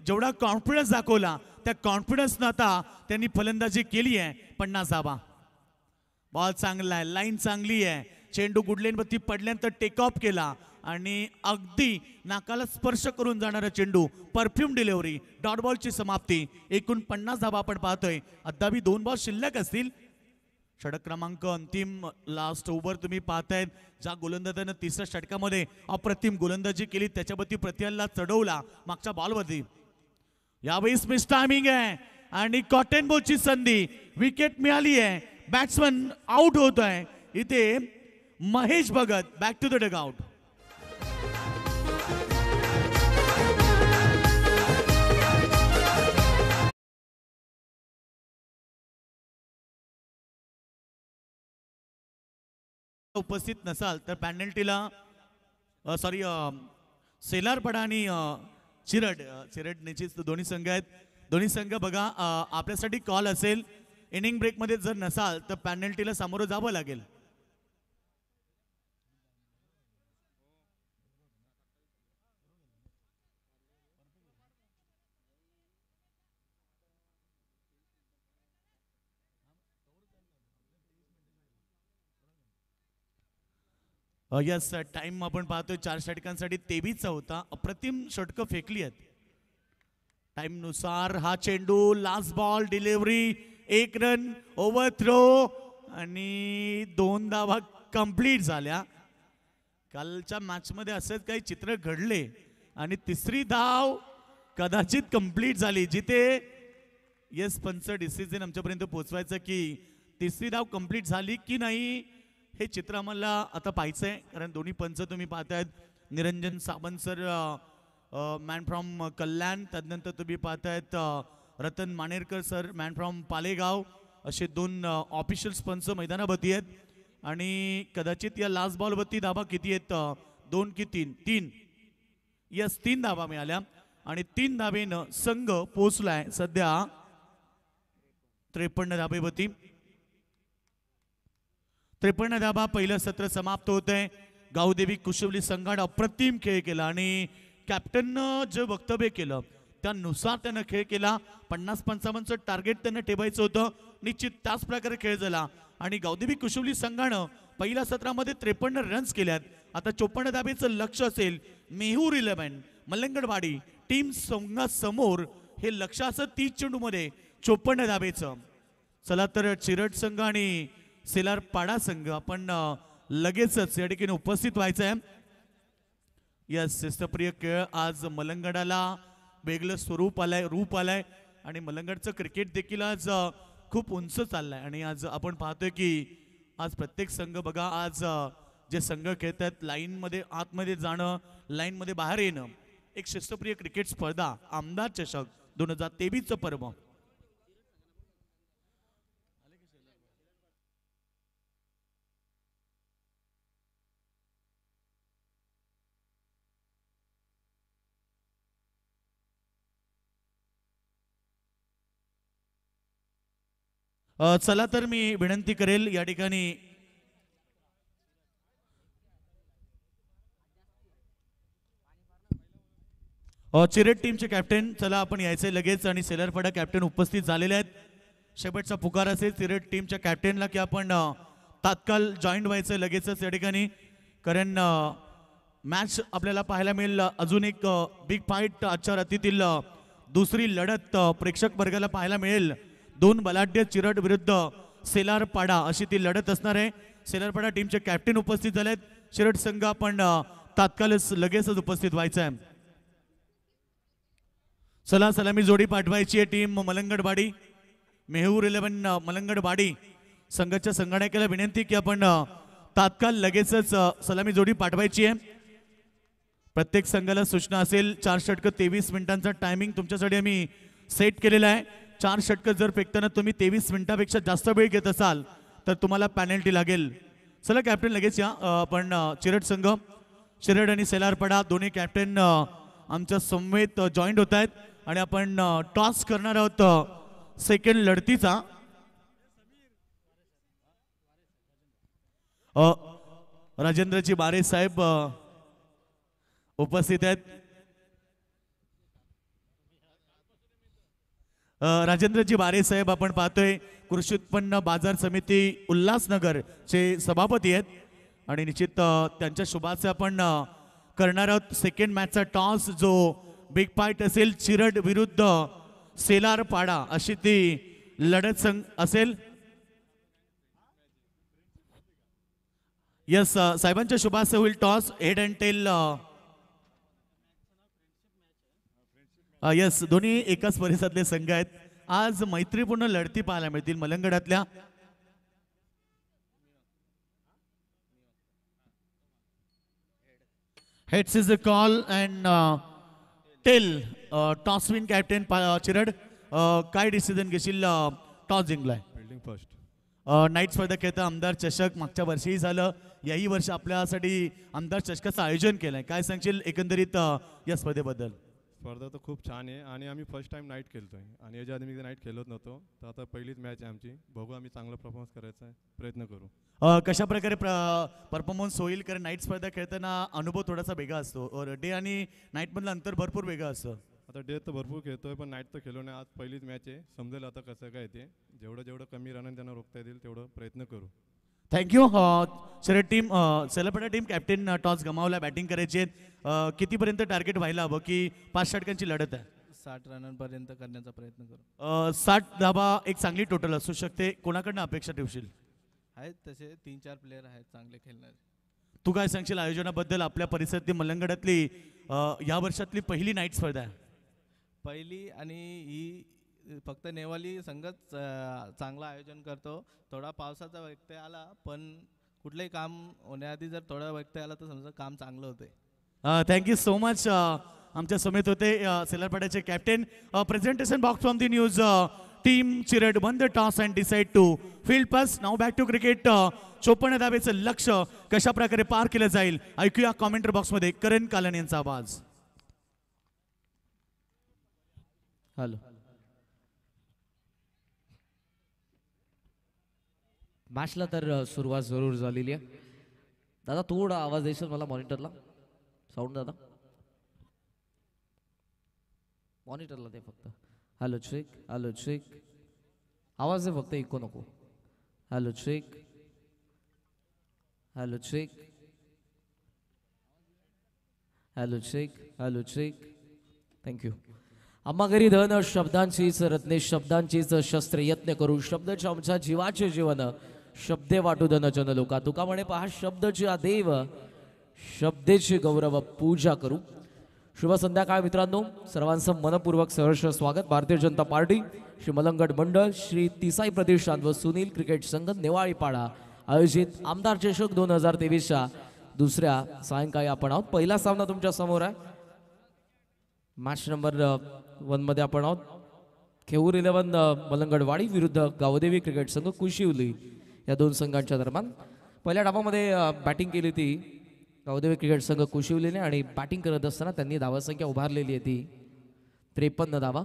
जेवढा कॉन्फिडन्स दाखवला त्या कॉन्फिडन्सनं आता त्यांनी फलंदाजी केली आहे पन्नास धाबा बॉल चांगला आहे लाईन चांगली आहे चेंडू गुडलेनवरती पडल्यानंतर टेक ऑफ केला आणि अगदी नाकाला स्पर्श करून जाणारा चेंडू परफ्यूम डिलेवरी डॉट बॉलची समाप्ती एकूण पन्नास धाबा आपण पाहतोय अद्यापी दोन बॉल शिल्लक असतील षडक क्रमांक अंतिम लास्ट ओव्हर तुम्ही पाहतायत ज्या गोलंदाजानं तिसऱ्या षटकामध्ये अप्रतिम गोलंदाजी केली त्याच्यावरती प्रत्ययाला चढवला मागच्या बॉलवरती यावेळी मिस टायमिंग आहे आणि कॉटन बोची संधी विकेट मिळाली आहे बॅट्समन आउट होत आहे इथे Mahesh Bhagat back to the dugout उपस्थित नसाल तर पॅनल्टीला सॉरी सेलारपडा आणि चिरट चिरट निश्चित दोन्ही संघ आहेत दोन्ही संघ बघा आपल्यासाठी कॉल असेल इनिंग ब्रेकमध्ये जर नसाल तर पॅनल्टीला सामोरं जावं लागेल यस टाइम आपण पाहतोय चार षटकांसाठी तेवीसचा होता अप्रतिम षटकं फेकली आहेत टाईमनुसार हा चेंडू लास्ट बॉल डिलिव्हरी एक रन ओव्हर थ्रो आणि दोन धावा कंप्लीट झाल्या कालच्या मॅचमध्ये असंच काही चित्र घडले आणि तिसरी धाव कदाचित कंप्लीट झाली जिथे येस पंच डिसिजन आमच्यापर्यंत पोचवायचं की तिसरी धाव कंप्लीट झाली की नाही हे चित्र आम्हाला आता पाहायचं आहे कारण दोन्ही पंच तुम्ही पाहतायत Niranjan Sawant sir man from Kalyan त्यानंतर तुम्ही पाहतायत Ratan Manerkar sir man from Palegaon असे दोन ऑफिशियल्स पंच मैदानावरती आहेत आणि कदाचित या लास्ट बॉलवरती धाबा किती आहेत दोन की तीन तीन यस तीन धाबा मिळाल्या आणि तीन धाबेनं संघ पोचलाय सध्या त्रेपन्न धाबेवरती त्रेपन्न धाबा पहिलं सत्र समाप्त होत आहे गावदेवी कुशवली संघानं अप्रतिम खेळ केला आणि कॅप्टननं जे वक्तव्य केलं त्यानुसार त्यानं खेळ केला पन्नास पंचावन्नचं टार्गेट त्यांना ठेवायचं होतं निश्चित त्याच प्रकारे खेळ झाला आणि गावदेवी कुशवली संघानं पहिल्या सत्रामध्ये त्रेपन्न रन्स केल्यात आता चोपन्न धाबेचं लक्ष असेल मेहूर इलेव्हन मल्लंगडवाडी टीम संघासमोर हे लक्ष असं तीस चेंडूमध्ये चोपन्न धाबेचं चला तर चिरट संघ आणि सेलार पाडा संघ आपण लगेचच या ठिकाणी उपस्थित व्हायचं आहे या शिस्तप्रिय खेळ आज मलंगडाला वेगळं स्वरूप आलंय रूप आलंय आणि मलंगडचं क्रिकेट देखील आज खूप उंच चाललंय आणि आज आपण पाहतोय की आज प्रत्येक संघ बघा आज जे संघ खेळत आहेत लाईनमध्ये आतमध्ये जाणं लाईनमध्ये बाहेर येणं एक शिस्तप्रिय क्रिकेट स्पर्धा आमदार चषक दोन हजार तेवीसचं पर्व चला तर मी विनंती करेल या ठिकाणी चिरेट टीमचे कॅप्टन चला आपण यायचे लगेच आणि सेलरफाडा कॅप्टन उपस्थित झालेले आहेत शेवटचा पुकार असेल चिरेट टीमच्या कॅप्टनला की आपण तात्काळ जॉईंट व्हायचं लगेचच या ठिकाणी कारण मॅच आपल्याला पाहायला मिळेल अजून एक बिग फाईट आजच्या रात्रीतील दुसरी लढत प्रेक्षक वर्गाला पाहायला मिळेल दोन बलाढ्य चिरट विरुद्ध सेलारपाडा अशी ती लढत असणार आहे सेलारपाडा टीमचे कॅप्टन उपस्थित झाले आहेत चिरट संघ आपण तात्काळच लगेचच उपस्थित व्हायचा आहे सला सलामी जोडी पाठवायची आहे टीम मलंगडवाडी मेहूर इलेव्हन मलंगडवाडी संघाच्या संगणकाला विनंती की आपण तात्काळ लगेचच सलामी जोडी पाठवायची आहे प्रत्येक संघाला सूचना असेल चार षटक तेवीस मिनिटांचा टायमिंग तुमच्यासाठी आम्ही सेट केलेला आहे चार षटकं जर फेकताना तुम्ही तेवीस मिनिटापेक्षा जास्त वेळ घेत असाल तर तुम्हाला पॅनल्टी लागेल चला कॅप्टन लगेच या पण चिरट संघ चिरट आणि सेलारपडा दोन्ही कॅप्टन आमच्या समवेत जॉईंट होत आहेत आणि आपण टॉस करणार आहोत सेकंड लढतीचा राजेंद्रजी बारे साहेब उपस्थित आहेत राजेंद्रजी बारे साहेब आपण पाहतोय कृषी उत्पन्न बाजार समिती उल्हासनगरचे सभापती आहेत आणि निश्चित त्यांच्या शुभाचे आपण करणार आहोत सेकंड मॅचचा टॉस जो बिग फाईट असेल चिरड विरुद्ध पाडा अशी ती लढत संघ असेल यस साहेबांच्या शुभाचे होईल toss head and tail yes दोन्ही एकाच परिसरातले संघ आहेत आज मैत्रीपूर्ण लढती पाहायला मिळतील मलंगडातल्या heads is a call and tail win captain Chirad काय डिसिजन घेशील टॉस जिंकलाय नाईट स्पर्धा खेळता आमदार चषक मागच्या वर्षीही झालं याही वर्ष आपल्यासाठी आमदार चषकाचं आयोजन केलंय काय सांगशील एकंदरीत या स्पर्धेबद्दल स्पर्धा तर खूप छान आहे आणि आम्ही फर्स्ट टाइम नाईट खेळतो आहे आणि याच्या आधी मी नाईट खेळत नव्हतो तर आता पहिलीच मॅच आहे आमची बघू आम्ही चांगला परफॉर्मन्स करायचा आहे प्रयत्न करू कशा प्रकारे परफॉर्मन्स होईल कारण नाईट स्पर्धा खेळताना अनुभव थोडासा वेगळा असतो डे आणि नाईटमधलं अंतर भरपूर वेगळं असतं आता डे तर भरपूर खेळतोय पण नाईट तर खेळलो नाही आज पहिलीच मॅच आहे समजेल आता कसं काय ते जेवढं जेवढं कमी रन त्यांना रोखता येतील तेवढं प्रयत्न करू thank you sir team Selpada team captain toss गमावला बॅटिंग करायची आहेत uh, कितीपर्यंत टार्गेट व्हायला हवं की पाच षटकांची लढत आहे साठ रनांपर्यंत करण्याचा प्रयत्न करू uh, साठ धाबा एक चांगली टोटल असू शकते कोणाकडनं अपेक्षा ठेवशील आहेत तसे तीन चार प्लेयर आहेत चांगले खेळणारे तू काय सांगशील आयोजनाबद्दल आपल्या परिसरातली मलंगडातली uh, या वर्षातली पहिली नाईट स्पर्धा आहे पहिली आणि ही फक्त नेवाली संघच चांगला आयोजन करतो थोडा पावसाचा व्यत्यय आला पण कुठलंही काम होण्याआधी जर थोडा व्यत्यय आला तर समजा काम चांगलं होते थँक्यू सो मच आमच्या समेत होते सेलरपाड्याचे captain presentation box from the news team Chirad won the toss and decide to field पास नाव बॅक टू क्रिकेट चोपन्न दाबेचं लक्ष कशा प्रकारे पार केलं जाईल ऐकूया कॉमेंटर बॉक्समध्ये करण कालन यांचा आवाज हॅलो मॅचला तर सुरुवात जरूर झालेली आहे दादा थोडा आवाज द्यायचा मला मॉनिटरला साऊंड दादा मॉनिटरला दे फक्त हॅलो चेक हॅलो चेक आवाज दे फक्त इको नको hello check hello check hello check hello check thank you घरी धन शब्दांचीच रत्ने शब्दांचीच शस्त्र यत्न करू शब्द आमच्या जीवाचे जीवन शब्दे वाटू जन लोका तुका म्हणे पहा शब्दच्या देव शब्देची गौरव पूजा करू शुभ संध्याकाळ मित्रांनो सर्वांचं मनपूर्वक सहर्ष स्वागत भारतीय जनता पार्टी श्री मलंगड मंडळ श्री तिसाई प्रदेशांत व सुनील क्रिकेट संघ नेवाळीपाडा आयोजित आमदार चषक दोन हजार तेवीसच्या दुसऱ्या सायंकाळी आपण आहोत पहिला सामना तुमच्या समोर आहे मॅच नंबर मध्ये आपण आहोत खेऊर इलेव्हन मलंगडवाडी विरुद्ध गावदेवी क्रिकेट संघ कुशिवली या दोन संघांच्या दरम्यान पहिल्या डावामध्ये बॅटिंग केली होती गावदेवी क्रिकेट संघ कुशिवलेले आणि बॅटिंग करत असताना त्यांनी धावासंख्या उभारलेली आहे ती त्रेपन्न धावा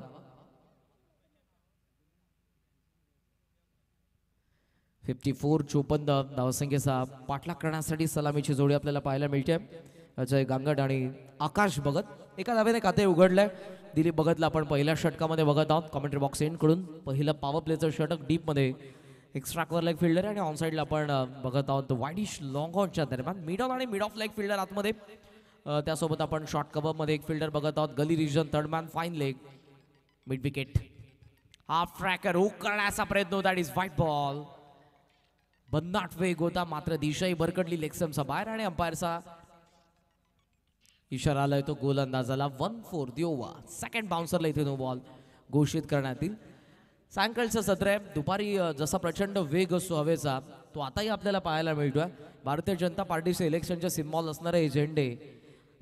फिफ्टी फोर चोपन्न धावसंख्येचा पाठलाग करण्यासाठी सलामीची जोडी आपल्याला पाहायला मिळते अजय गांगड आणि आकाश भगत एका धावेने खाते उघडलंय दिलीप भगतला आपण पहिल्या षटकामध्ये बघत आहोत कॉमेंट्री बॉक्स एंड करून पहिलं पावर प्लेचं षटक डीपमध्ये एक्स्ट्रा कवर लेग फिल्डर आणि ऑन साईडला आपण बघत आहोत वाईडिश लॉंग ऑनच्या दरम्यान मिड ऑन आणि मिड ऑफ लेग फिल्डर आतमध्ये त्यासोबत आपण शॉर्ट कवरमध्ये एक फिल्डर बघत आहोत gully region man fine leg mid wicket half tracker hook करण्याचा प्रयत्न दॅट इज व्हाईट बॉल बन्नाट वेग होता मात्र दिशाही बरकडली लेक्समचा बाहेर आणि अंपायरचा इशारा आलाय तो गोलंदाजाला वन फोर दिओवा सेकंड बाउन्सरला इथे नो बॉल घोषित करण्यात येईल सायंकाळचं सत्र आहे दुपारी जसा प्रचंड वेग असतो हवेचा तो आताही आपल्याला पाहायला मिळतोय भारतीय जनता पार्टीचे इलेक्शनचे सिम्बॉल असणारे हे झेंडे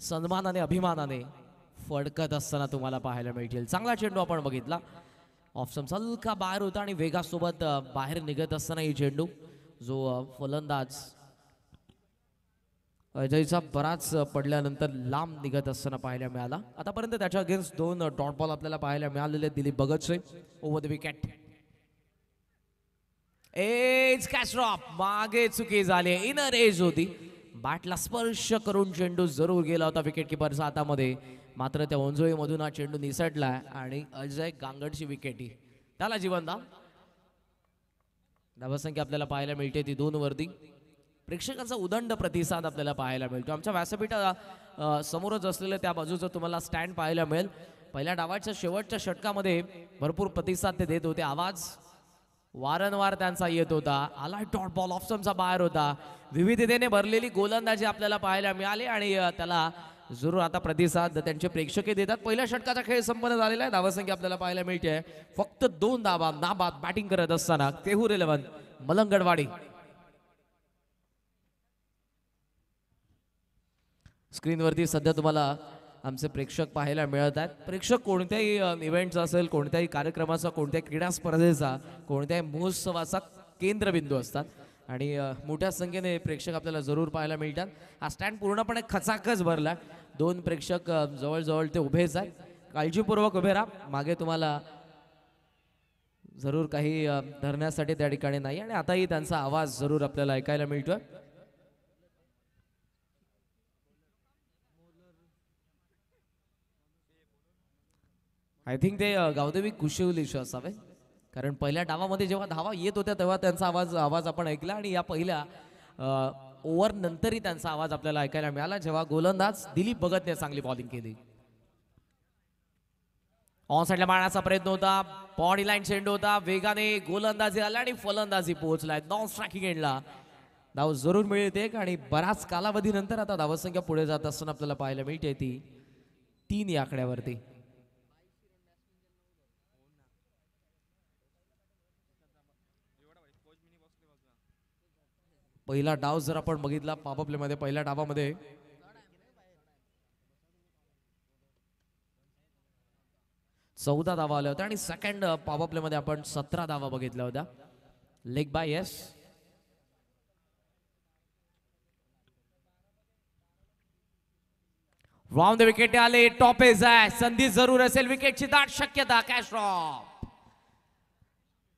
सन्मानाने अभिमानाने फडकत असताना तुम्हाला पाहायला मिळतील चांगला चेंडू आपण बघितला ऑप्शन हलका बाहेर होता आणि वेगासोबत बाहेर निघत असताना ही झेंडू जो फलंदाज अजयचा बराच पडल्यानंतर लांब निघत असताना पाहायला मिळाला आतापर्यंत त्याच्या अगेन्स्ट दोन डॉट बॉल आपल्याला पाहायला मिळालेले दिलीप बगतचे over the wicket edge catch drop मागे चुकी झाली इनर एज होती बॅटला स्पर्श करून चेंडू जरूर गेला होता विकेट किपरच्या हातामध्ये मात्र त्या मधून हा चेंडू निसटला आणि अजय गांगडची विकेट ही त्याला जीवनदाब धावसंख्या आपल्याला पाहायला मिळते ती दोन वरती प्रेक्षकांचा उदंड प्रतिसाद आपल्याला पाहायला मिळतो आमच्या व्यासपीठा समोरच असलेलं त्या बाजूचं तुम्हाला स्टँड पाहायला मिळेल पहिल्या डावाच्या शेवटच्या षटकामध्ये भरपूर प्रतिसाद ते देत होते आवाज वारंवार त्यांचा येत होता आला डॉट बॉल ऑप्शनचा बाहेर होता विविधतेने भरलेली गोलंदाजी आपल्याला पाहायला मिळाली आणि त्याला जरूर आता प्रतिसाद त्यांचे प्रेक्षकही देतात पहिल्या षटकाचा खेळ संपन्न झालेला आहे संख्या आपल्याला पाहायला मिळते फक्त दोन धावा नाबाद बॅटिंग करत असताना तेहूर इलेव्हन मलंगडवाडी स्क्रीनवरती सध्या तुम्हाला आमचे प्रेक्षक पाहायला मिळत आहेत प्रेक्षक कोणत्याही इव्हेंटचा असेल कोणत्याही कार्यक्रमाचा कोणत्याही क्रीडा स्पर्धेचा कोणत्याही महोत्सवाचा केंद्रबिंदू असतात आणि मोठ्या संख्येने प्रेक्षक आपल्याला जरूर पाहायला मिळतात हा स्टँड पूर्णपणे खचाखच भरला दोन प्रेक्षक जवळजवळ ते उभेच आहेत काळजीपूर्वक उभे राहा मागे तुम्हाला जरूर काही धरण्यासाठी त्या ठिकाणी नाही आणि आताही त्यांचा आवाज जरूर आपल्याला ऐकायला मिळतोय आय थिंक ते गावदेवी कुशिवलीश असावे कारण पहिल्या डावामध्ये जेव्हा धावा येत होत्या तेव्हा त्यांचा आवाज आवाज आपण ऐकला आणि या पहिल्या ओव्हर नंतरही त्यांचा आवाज आपल्याला ऐकायला मिळाला जेव्हा गोलंदाज दिलीप भगतने चांगली बॉलिंग केली ऑन साइडला मारण्याचा प्रयत्न होता बॉडी लाईन चेंडू होता वेगाने गोलंदाजी आला आणि फलंदाजी पोहोचलाय नॉन स्ट्राकिंग एंडला धाव जरूर मिळते आणि बराच कालावधीनंतर आता धावसंख्या पुढे जात असताना आपल्याला पाहायला मिळते ती तीन आकड्यावरती पहिला डाव जर आपण बघितला मध्ये पहिल्या डावामध्ये चौदा धावा आल्या होत्या आणि सेकंड मध्ये आपण सतरा दावा बघितल्या होत्या leg bye yes round wicket आले टॉप एज संधी जरूर असेल विकेटची दाट शक्यता कॅश रॉप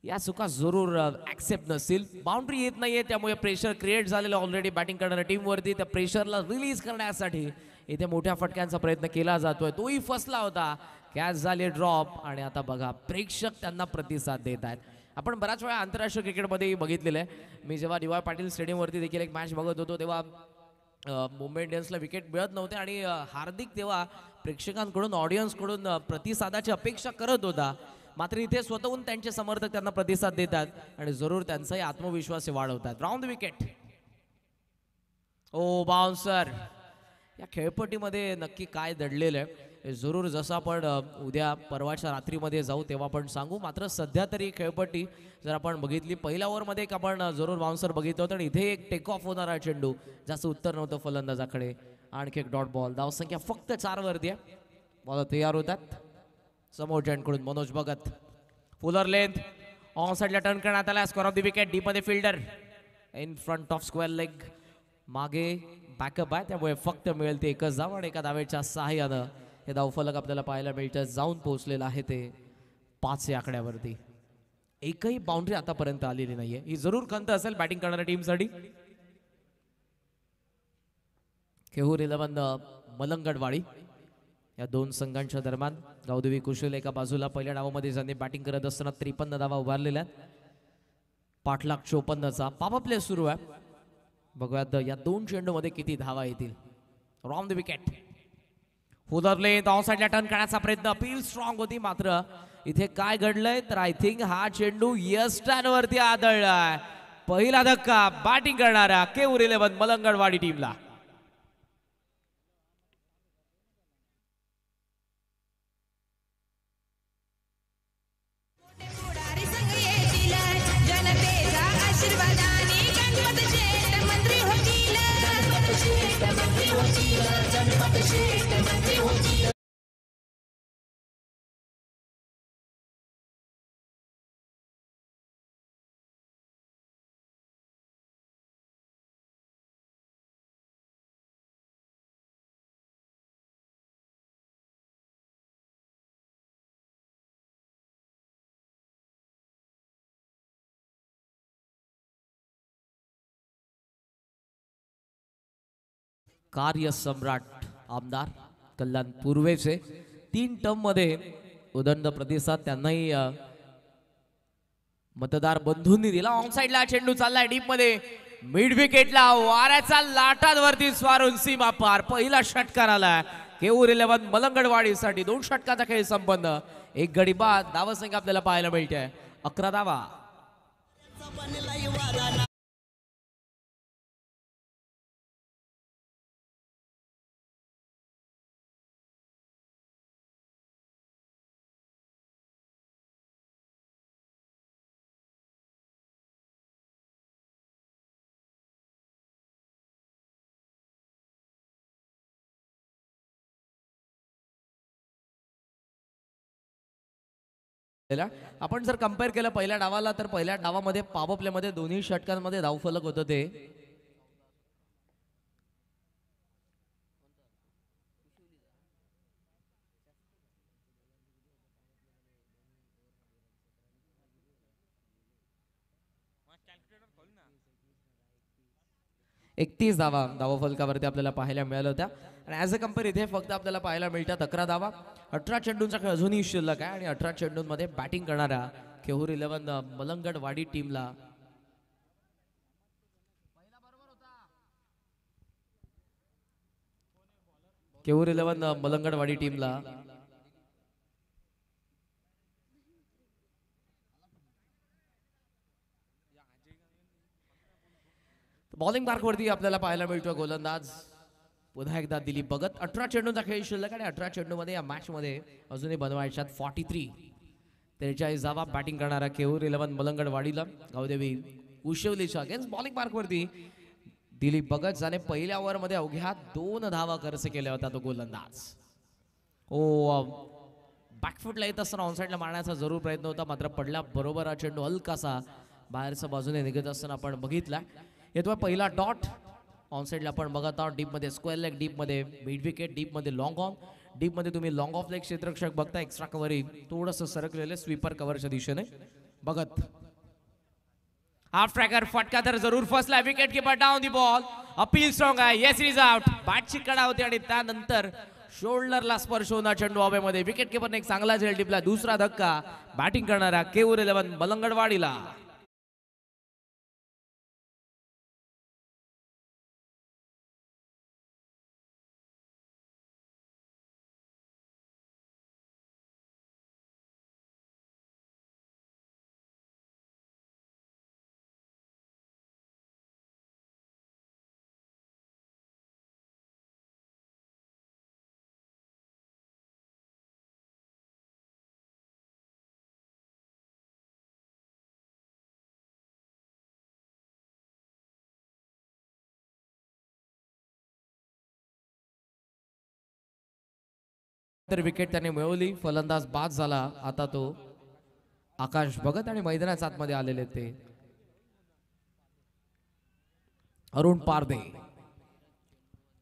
या चुका जरूर ॲक्सेप्ट नसतील बाउंड्री येत नाहीये त्यामुळे प्रेशर क्रिएट झालेलं ऑलरेडी बॅटिंग करणाऱ्या टीमवरती त्या प्रेशरला रिलीज करण्यासाठी इथे मोठ्या फटक्यांचा प्रयत्न केला जातोय तोही फसला होता कॅच झाले ड्रॉप आणि आता बघा प्रेक्षक त्यांना प्रतिसाद देत आहेत आपण बऱ्याच वेळा आंतरराष्ट्रीय क्रिकेटमध्येही बघितलेलं आहे मी जेव्हा दिवाळ पाटील स्टेडियमवरती देखील एक मॅच बघत होतो तेव्हा मुंबई इंडियन्सला विकेट मिळत नव्हते आणि हार्दिक तेव्हा प्रेक्षकांकडून ऑडियन्सकडून प्रतिसादाची अपेक्षा करत होता मात्र इथे स्वतःहून त्यांचे समर्थक त्यांना प्रतिसाद देतात आणि जरूर त्यांचाही आत्मविश्वास वाढवतात राऊंड विकेट ओ बाउन्सर या खेळपट्टीमध्ये नक्की काय दडलेलं आहे जरूर जसं आपण उद्या परवाच्या रात्रीमध्ये जाऊ तेव्हा आपण सांगू मात्र सध्या तरी खेळपट्टी जर आपण बघितली पहिल्या ओव्हरमध्ये एक आपण जरूर बाउन्सर बघितलं होतं आणि इथे एक टेक ऑफ होणारा चेंडू जास्त उत्तर नव्हतं फलंदाजाकडे आणखी एक डॉट बॉल धावसंख्या फक्त वरती आहे बॉल तयार होतात समोर करून Manoj Bhagat fuller length on साईडला टर्न करण्यात आला square of the wicket D मध्ये fielder in front of square leg मागे बॅकअप आहे त्यामुळे फक्त मिळेल ते एकच धाव आणि एका धावेच्या सहाय्यानं हे फलक आपल्याला पाहायला मिळतं जाऊन पोहोचलेलं आहे ते पाच आकड्यावरती एकही बाउंड्री आतापर्यंत आलेली नाहीये ही जरूर खंत असेल बॅटिंग करणाऱ्या टीमसाठी केहूर इलेव्हन मलंगडवाडी या दोन संघांच्या दरम्यान गावदेवी कुशल एका बाजूला पहिल्या डावामध्ये ज्यांनी बॅटिंग करत असताना त्रेपन्न धावा उभारलेल्या पाठ लाख चोपन्नचा पापा सुरू आहे बघूयात या दोन चेंडूमध्ये किती धावा येतील रॉम द विकेट हुदरले डाव साईडला टर्न करण्याचा प्रयत्न अपील स्ट्रॉंग होती मात्र इथे काय घडलंय तर आय थिंक हा चेंडू यस वरती आदळलाय पहिला धक्का बॅटिंग करणारा के उरेलेवन मलंगडवाडी टीमला कार्य सम्राट आमदार कल्याण पूर्वेचे तीन टर्ममध्ये उदंड प्रतिसाद त्यांनाही मतदार बंधूंनी दिला ऑन साईडला चेंडू चाललाय डीपमध्ये मिड विकेटला वाऱ्याचा लाटांवरती स्वारून सीमा पार पहिला षटकार आला केऊर इलेव्हन मलंगडवाडीसाठी दोन षटकाचा खेळ संबंध एक गडी बाद धावसंख्या आपल्याला पाहायला मिळते अकरा धावा आपण जर कम्पेअर केलं पहिल्या डावाला तर पहिल्या डावामध्ये मध्ये दोन्ही षटकांमध्ये फलक होत ते एकतीस धावा धावा फलकावरती आपल्याला पाहायला मिळाल्या होत्या आणि ॲज अ कम्पेअर इथे फक्त आपल्याला पाहायला मिळतात अकरा दावा अठरा चेंडूंचा खेळ अजूनही शिल्लक आहे आणि अठरा चेंडूंमध्ये बॅटिंग करणाऱ्या केहूर इलेव्हन मलंगडवाडी टीमला केहूर इलेव्हन मलंगडवाडी टीमला बॉलिंग वरती आपल्याला पाहायला मिळतो गोलंदाज पुन्हा एकदा दिलीप भगत अठरा चेंडूंचा खेळ शिल्लक आणि अठरा चेंडूमध्ये या मॅचमध्ये अजूनही बनवायच्यात फॉर्टी थ्री त्रेचाळीस जावा बॅटिंग करणारा केऊर इलेव्हन वाडीला गावदेवी उशिवलीच्या अगेन्स्ट बॉलिंग पार्कवरती दिलीप भगत जाने पहिल्या ओव्हरमध्ये अवघ्या दोन धावा खर्च केल्या होत्या तो गोलंदाज ओ बॅकफूटला येत असताना ऑनसाईडला मारण्याचा जरूर प्रयत्न होता मात्र पडला बरोबर हा चेंडू हलकासा बाहेरच्या बाजूने निघत असताना आपण बघितला येतो पहिला डॉट साइडला आपण बघत आहोत डीपमध्ये स्क्वेअर लेग डीपमध्ये मिड विकेट डीपमध्ये लॉंग ऑन डीपमध्ये तुम्ही लॉंग ऑफ लेग क्षेत्रक्षक बघता एक्स्ट्रा कव्हरी थोडंसं सरकलेलं स्वीपर कव्हरच्या दिशेने बघत हाफ ट्रॅकर फटका तर जरूर फसला wicket keeper down the ball appeal strong आहे येस इज आउट बॅट कडा होती आणि त्यानंतर शोल्डरला स्पर्श होणार चेंडू हवेमध्ये विकेट किपरने एक चांगला झेल टिपला दुसरा धक्का बॅटिंग करणारा केऊर इलेव्हन बलंगडवाडीला तर विकेट त्याने मिळवली फलंदाज बाद झाला आता तो आकाश भगत आणि मैदानाच्या आतमध्ये आलेले ते अरुण पारदे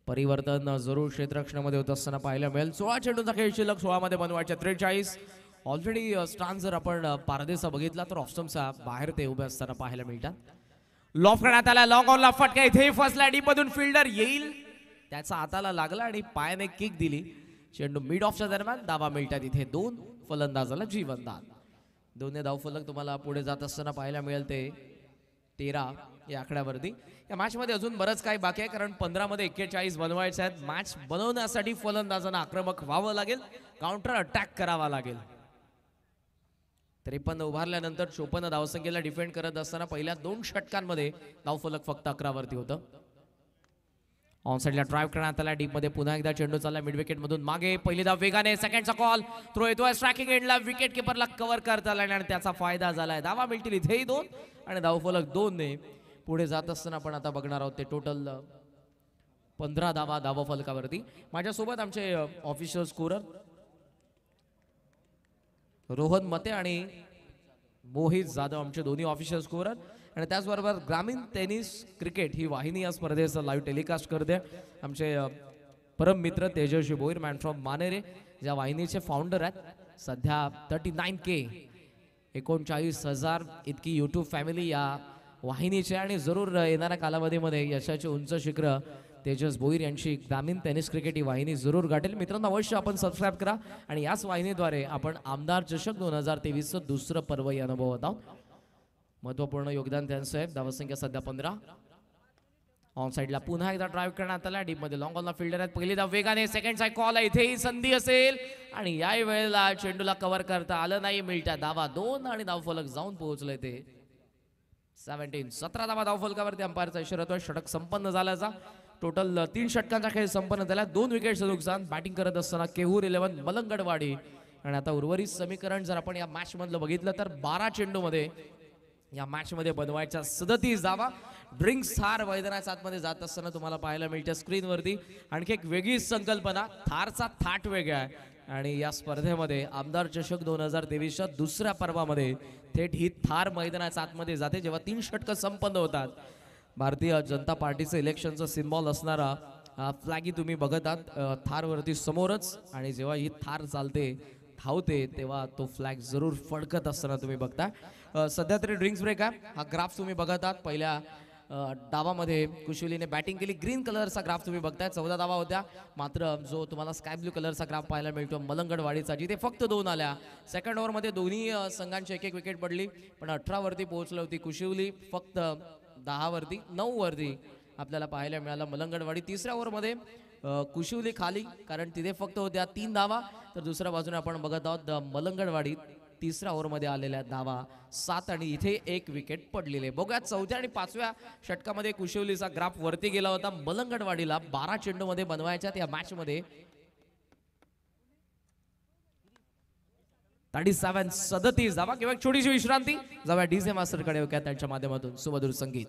परिवर्तन जरूर क्षेत्ररक्षणामध्ये होत असताना पाहायला मिळेल सोळा चेंडूचा खेळ शिल्लक सोळा मध्ये बनवायच्या त्रेचाळीस ऑलरेडी स्टान जर आपण पारदेचा बघितला तर ऑप्शनचा बाहेर ते उभे असताना पाहायला मिळतात लॉफ करण्यात आला ऑन ऑनला फटका इथे फसला मधून फिल्डर येईल त्याचा हाताला लागला आणि पायाने किक दिली चेंडू मिड ऑफच्या दरम्यान दाबा मिळतात इथे दोन फलंदाजाला जीवनदान दोन्ही फलक तुम्हाला पुढे जात असताना पाहायला मिळेल ते तेरा या आकड्यावरती या मॅचमध्ये अजून बरंच काही बाकी आहे कारण पंधरामध्ये एक्केचाळीस बनवायचे आहेत मॅच बनवण्यासाठी फलंदाजांना आक्रमक व्हावं लागेल काउंटर अटॅक करावा लागेल त्रेपन्न उभारल्यानंतर चोपन्न धावसंख्येला डिफेंड करत असताना पहिल्या दोन षटकांमध्ये धावफलक फक्त अकरावरती होतं ऑन ऑनसाईडला ड्राईव्ह करण्यात आला डीपमध्ये पुन्हा एकदा चेंडू चालला मिड विकेट मधून मागे पहिली धाव वेगाने सेकंडचा कॉल थ्रो येतोय स्ट्रॅकिंग एंडला विकेट किपरला कव्हर करता आला आणि त्याचा फायदा झालाय धावा मिळतील इथेही दोन आणि फलक दोन ने पुढे जात असताना आपण आता बघणार आहोत ते टोटल पंधरा धावा धावा फलकावरती माझ्यासोबत आमचे ऑफिशियल स्कोरर रोहन मते आणि मोहित जाधव आमचे दोन्ही ऑफिशियल स्कोरर आणि त्याचबरोबर ग्रामीण टेनिस क्रिकेट ही वाहिनी या स्पर्धेचं लाईव्ह टेलिकास्ट करते आमचे परम मित्र तेजस्वी बोईर मॅन फ्रॉम मानेरे ज्या वाहिनीचे फाउंडर आहेत सध्या थर्टी नाईन के एकोणचाळीस हजार इतकी यूट्यूब फॅमिली या वाहिनीचे आणि जरूर येणाऱ्या कालावधीमध्ये यशाचे उंच शिखर तेजस बोईर यांची ग्रामीण टेनिस क्रिकेट ही वाहिनी जरूर गाठेल मित्रांनो अवश्य आपण सबस्क्राईब करा आणि याच वाहिनीद्वारे आपण आमदार चषक दोन हजार तेवीसचं दुसरं पर्व अनुभवत आहोत महत्वपूर्ण योगदान त्यांचं आहे धावसंख्या सध्या पंधरा ऑन साईडला पुन्हा एकदा ड्राईव्ह करण्यात आला डीपमध्ये लॉंग ऑनला फिल्डर आहेत पहिली धाव वेगाने सेकंड साईड कॉल आहे इथेही संधी असेल आणि या वेळेला चेंडूला कव्हर करता आलं नाही मिळत्या दावा दोन आणि धाव फलक जाऊन पोहोचले ते सेव्हन्टीन सतरा दावा धाव फलकावरती अंपायरचा इशारा होतो षटक संपन्न झाल्याचा टोटल तीन षटकांचा खेळ संपन्न झाला दोन विकेटचं नुकसान बॅटिंग करत असताना केहूर इलेव्हन मलंगडवाडी आणि आता उर्वरित समीकरण जर आपण या मधलं बघितलं तर बारा चेंडू मध्ये या मॅचमध्ये बनवायच्या सदतीस जावा ड्रिंक्स थार मैदानाच्या आतमध्ये जात असताना तुम्हाला पाहायला मिळते स्क्रीनवरती आणखी एक वेगळी संकल्पना थारचा थाट वेगळा आहे आणि या स्पर्धेमध्ये आमदार चषक दोन हजार तेवीसच्या दुसऱ्या पर्वामध्ये थेट ही थार मैदानाच्या आतमध्ये जाते जेव्हा तीन षटकं संपन्न होतात भारतीय जनता पार्टीचं इलेक्शनचं सिम्बॉल असणारा फ्लॅगी तुम्ही बघत आहात थारवरती समोरच आणि जेव्हा ही थार चालते धावते तेव्हा तो फ्लॅग जरूर फडकत असताना तुम्ही बघता सध्या तरी ड्रिंक्स ब्रेक आहे हा ग्राफ तुम्ही बघत आहात पहिल्या डावामध्ये कुशुलीने बॅटिंग केली ग्रीन कलरचा ग्राफ तुम्ही बघताय चौदा धावा होत्या मात्र जो तुम्हाला स्काय ब्ल्यू कलरचा ग्राफ पाहायला मिळतो मलंगडवाडीचा जिथे फक्त दोन आल्या सेकंड ओव्हरमध्ये दोन्ही संघांची एक एक विकेट पडली पण अठरावरती पोहोचली होती कुशिवली फक्त दहावरती नऊवरती आपल्याला पाहायला मिळालं मलंगडवाडी तिसऱ्या ओव्हरमध्ये कुशिवली खाली कारण तिथे फक्त होत्या तीन दावा तर दुसऱ्या बाजूने आपण बघत आहोत मलंगडवाडीत तिसऱ्या ओव्हरमध्ये आलेल्या धावा सात आणि इथे एक विकेट पडलेले बघूया चौथ्या आणि पाचव्या षटकामध्ये कुशवलीचा ग्राफ वरती गेला होता मलंगणवाडीला बारा मध्ये बनवायच्या त्या मॅचमध्ये सदतीस जावा किंवा छोटीशी विश्रांती जाव्या डीजे मास्टरकडे होत्या त्यांच्या माध्यमातून सुमधुर संगीत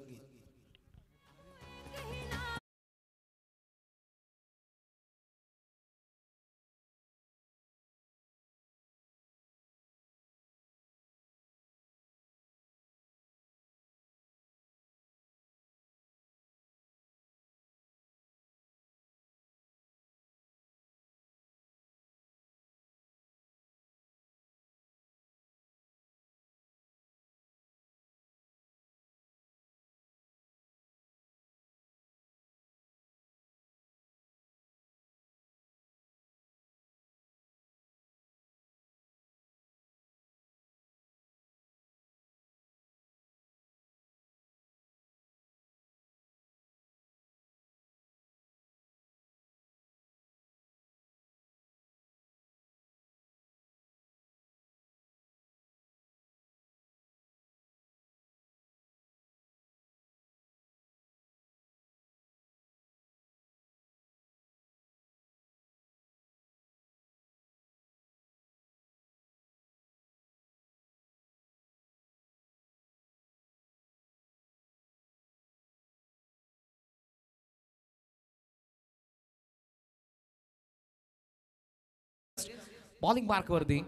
बॉलिंग मार्कवरती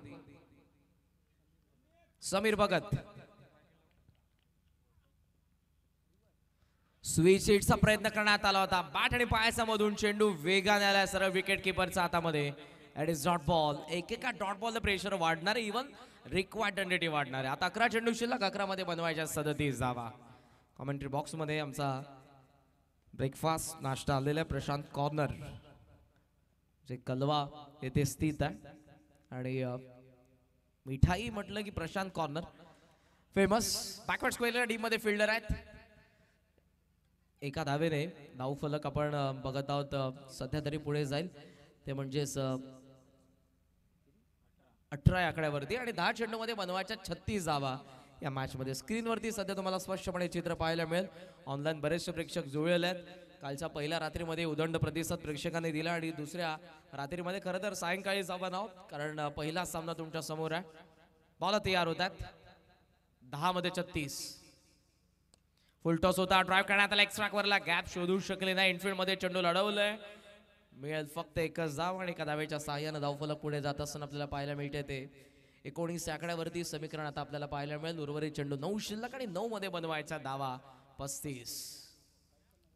समीर भगत चा प्रयत्न करण्यात आला होता बॅट आणि पायासमधून चेंडू वेगाने आला सर्व विकेट किपरच्या हातामध्ये ॲट इज डॉट बॉल एकेका डॉट बॉल प्रेशर वाढणार आहे इव्हन वाढणार आहे आता अकरा चेंडू शिल्लक अकरामध्ये बनवायच्या सदतीस जावा कॉमेंट्री मध्ये आमचा ब्रेकफास्ट नाश्ता आलेला आहे प्रशांत कॉर्नर जे कलवा येथे स्थित आहे आणि मिठाई म्हटलं की Prashant corner famous backward square team मध्ये फिल्डर आहेत एका धावेने धाव फलक आपण बघत आहोत सध्या तरी पुढे जाईल ते म्हणजेच अठरा आकड्यावरती आणि दहा चेंडू मध्ये बनवायच्या छत्तीस जावा या मॅच मध्ये स्क्रीन वरती सध्या तुम्हाला स्पष्टपणे चित्र पाहायला मिळेल ऑनलाईन बरेचसे प्रेक्षक जुळलेले आहेत कालच्या पहिल्या रात्रीमध्ये उदंड प्रतिसाद प्रेक्षकांनी दिला आणि दुसऱ्या रात्रीमध्ये खरं तर सायंकाळी जावा नाव कारण पहिला सामना तुमच्या समोर आहे बॉला तयार होतात दहा मध्ये छत्तीस फुलटॉस होता ड्राईव्ह करण्यात आला एक्स्ट्रा वरला गॅप शोधू शकले नाही इनफिल्ड मध्ये चेंडू लढवलंय मिळेल फक्त एकच धाव आणि एका दावेच्या सहाय्यानं धावफलक पुढे जात असताना आपल्याला पाहायला मिळते ते एकोणीस आकड्यावरती समीकरण आता आपल्याला पाहायला मिळेल उर्वरित चेंडू नऊ शिल्लक आणि नऊ मध्ये बनवायचा दावा पस्तीस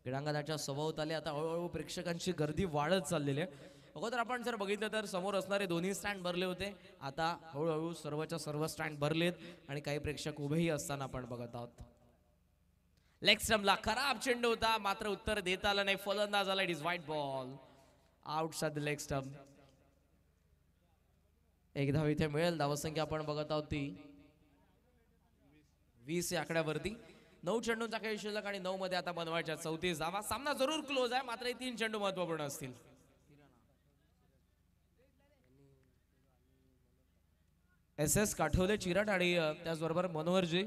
क्रीडांगणाच्या सभोवताली आता हळूहळू प्रेक्षकांची गर्दी वाढत चाललेली आहे अगोदर आपण जर बघितलं तर समोर असणारे दोन्ही स्टँड भरले होते आता हळूहळू सर्वच्या सर्व स्टँड भरलेत आणि काही प्रेक्षक उभेही असताना आपण बघत आहोत लेग स्टम्पला खराब चेंडू होता मात्र उत्तर देता आलं नाही फलंदाज आला it is white ball out the leg stump एक धाव इथे मिळेल धावसंख्या आपण बघत आहोत ती वीस या आकड्यावरती नऊ चेंडूंचा खेळ शिल्लक आणि नऊ मध्ये आता बनवायच्या चौतीस धावा सामना जरूर क्लोज आहे मात्र हे तीन चेंडू महत्वपूर्ण असतील एस एस काठोले चिरट आणि त्याचबरोबर मनोहरजी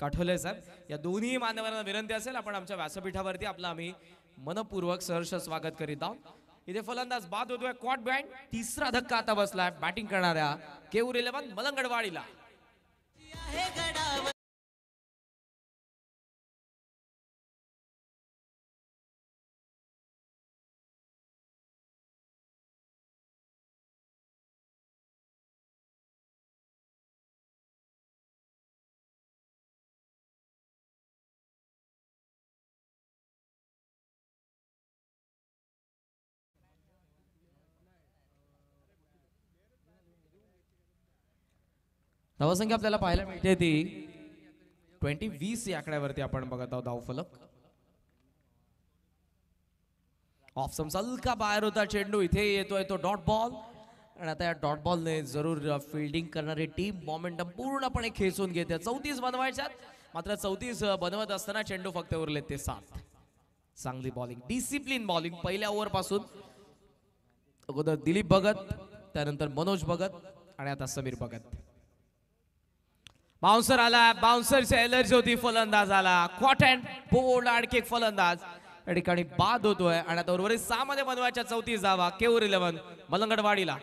काठोले साहेब या दोन्ही मान्यवरांना विनंती असेल आपण आमच्या व्यासपीठावरती आपलं आम्ही मनपूर्वक सहर्ष स्वागत करीत आहोत इथे फलंदाज बाद होतोय क्वाट बँड तिसरा धक्का आता बसलाय बॅटिंग करणाऱ्या केऊर इलेव्हन मलंगडवाडीला धावसंख्या आपल्याला पाहायला मिळते ती ट्वेंटी वीस या आकड्यावरती आपण बघत आहोत फलक ऑफ हलका बाहेर होता चेंडू इथे येतोय तो डॉट बॉल आणि आता या डॉट बॉलने जरूर फिल्डिंग करणारी टीम मोमेंटम पूर्णपणे खेचून घेते चौतीस बनवायच्यात मात्र चौतीस बनवत असताना चेंडू फक्त उरले ते सात चांगली बॉलिंग डिसिप्लिन बॉलिंग पहिल्या ओव्हर पासून अगोदर दिलीप भगत त्यानंतर मनोज भगत आणि आता समीर भगत बाउन्सर आला बाउन्सरची एलर्जी होती फलंदाज आला क्वाट अँड बोर्ड आणखी एक फलंदाज या ठिकाणी बाद होतोय आणि आता उर्वरित सहा मध्ये बनवायच्या चौथी जावा केवर इलेव्हन मलंगडवाडीला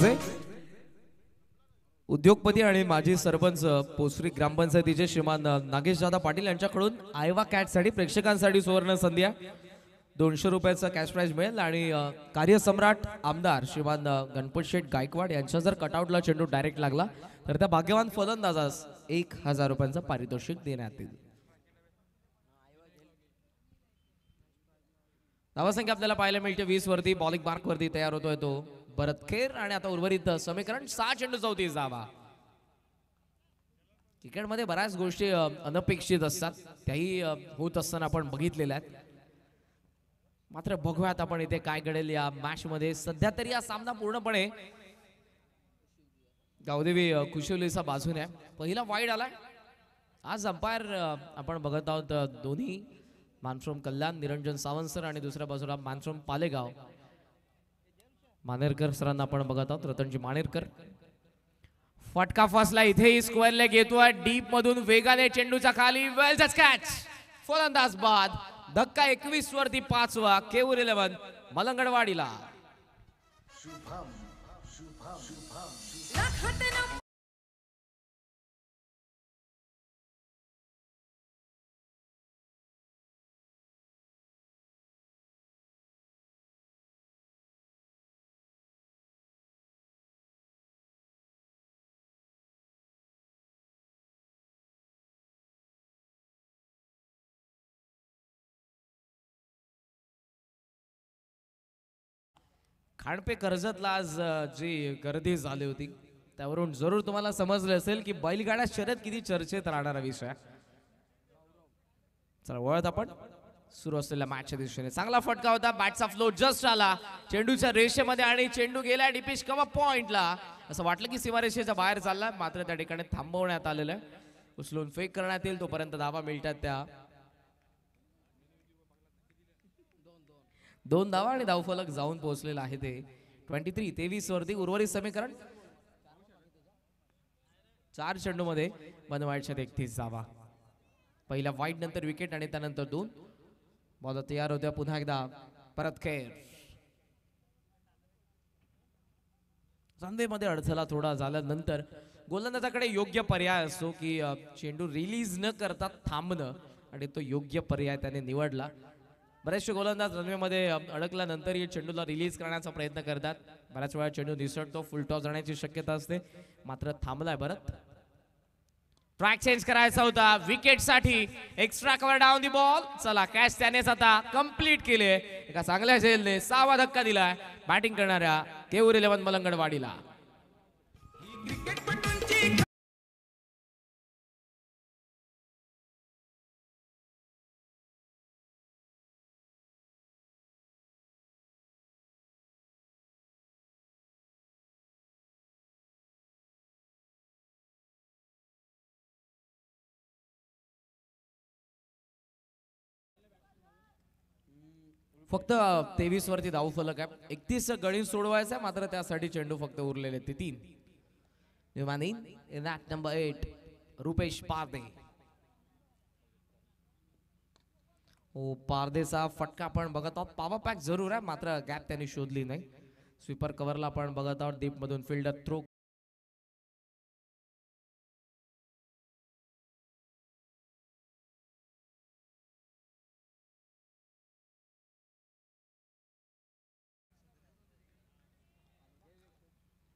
तिचे उद्योगपती आणि माजी सरपंच पोसरी ग्रामपंचायतीचे श्रीमान नागेश दादा पाटील यांच्याकडून आयवा साठी प्रेक्षकांसाठी सुवर्ण संध्या दोनशे रुपयाचा कॅश प्राईज मिळेल आणि कार्यसम्राट आमदार श्रीमान गणपत शेठ गायकवाड यांच्या जर कटआउटला चेंडू डायरेक्ट लागला तर त्या भाग्यवान फलंदाजास एक हजार रुपयांचं पारितोषिक देण्यात येईल धावासंख्या आपल्याला पाहायला मिळते वीस वरती बॉलिंग मार्क वरती तयार होतोय तो भरत खेर आणि आता उर्वरित समीकरण सहा चेंडू चौतीस क्रिकेट मध्ये बऱ्याच गोष्टी अनपेक्षित असतात त्याही होत असताना आपण बघितलेल्या आहेत मात्र बघूयात आपण इथे काय घडेल या मॅच मध्ये सध्या तरी हा सामना पूर्णपणे गावदेवी कुशोलीचा बाजून आहे पहिला वाईट आलाय आज अंपायर आपण बघत आहोत दोन्ही मानसोम कल्याण निरंजन सावंत सर आणि दुसऱ्या बाजूला मानसोम पालेगाव मानेरकर सरांना आपण बघत आहोत रतनजी मानेरकर फटका फासला इथेही स्क्वेअर लेग आहे डीप मधून वेगाने चेंडूचा खाली वेलचा कॅच फलंदाज बाद धक्का एकवीस वरती पाचवा केवर इलेव्हन मलंगडवाडीला शुभम खांडपे कर्जतला आज जी गर्दी झाली होती त्यावरून जरूर तुम्हाला समजलं असेल की बैलगाड्या शर्यत किती चर्चेत राहणारा विषय चला वळत आपण सुरू असलेल्या मॅचच्या दिशेने चांगला फटका होता बॅटचा फ्लो जस्ट आला चेंडूच्या रेषेमध्ये आणि चेंडू गेला डिपेश कवा पॉइंटला असं वाटलं की सीमारेषेच्या बाहेर चालला मात्र त्या ठिकाणी थांबवण्यात आलेलं आहे उचलून फेक करण्यात येईल तोपर्यंत धावा मिळतात त्या दोन धावा आणि धावफलक जाऊन पोहोचलेला आहे ते ट्वेंटी थ्री तेवीस वरती उर्वरित समीकरण चार चेंडू मध्ये बनवायच्या एकतीस जावा पहिला वाईट नंतर विकेट आणि त्यानंतर दोन बॉल तयार होत्या पुन्हा एकदा परत खेळ मध्ये अडथळा थोडा झाल्यानंतर गोलंदाजाकडे योग्य पर्याय असतो की चेंडू रिलीज न करता थांबणं आणि तो योग्य पर्याय त्याने निवडला बरेचसे गोलंदाज रनवेमध्ये ही चेंडूला रिलीज करण्याचा प्रयत्न करतात बऱ्याच वेळा चेंडू निसटतो फुल टॉस जाण्याची शक्यता असते मात्र थांबलाय भरत ट्रॅक चेंज करायचा होता साठी extra cover down the ball चला कॅश त्यानेच आता कम्प्लीट केले एका चांगल्या झेलने सहावा धक्का दिलाय बॅटिंग करणाऱ्या केऊर इलेव्हन मलंगडवाडीला फक्त तेवीस वरती धाव फलक आहे एकतीस गणित सोडवायचा मात्र त्यासाठी चेंडू फक्त उरलेले ते तीन विमानी रॅट नंबर एट रुपेश पारदे ओ पारदेचा फटका पण बघत आहोत पावर पॅक जरूर आहे मात्र गॅप त्यांनी शोधली नाही स्वीपर कव्हरला आपण बघत आहोत मधून फिल्डर थ्रो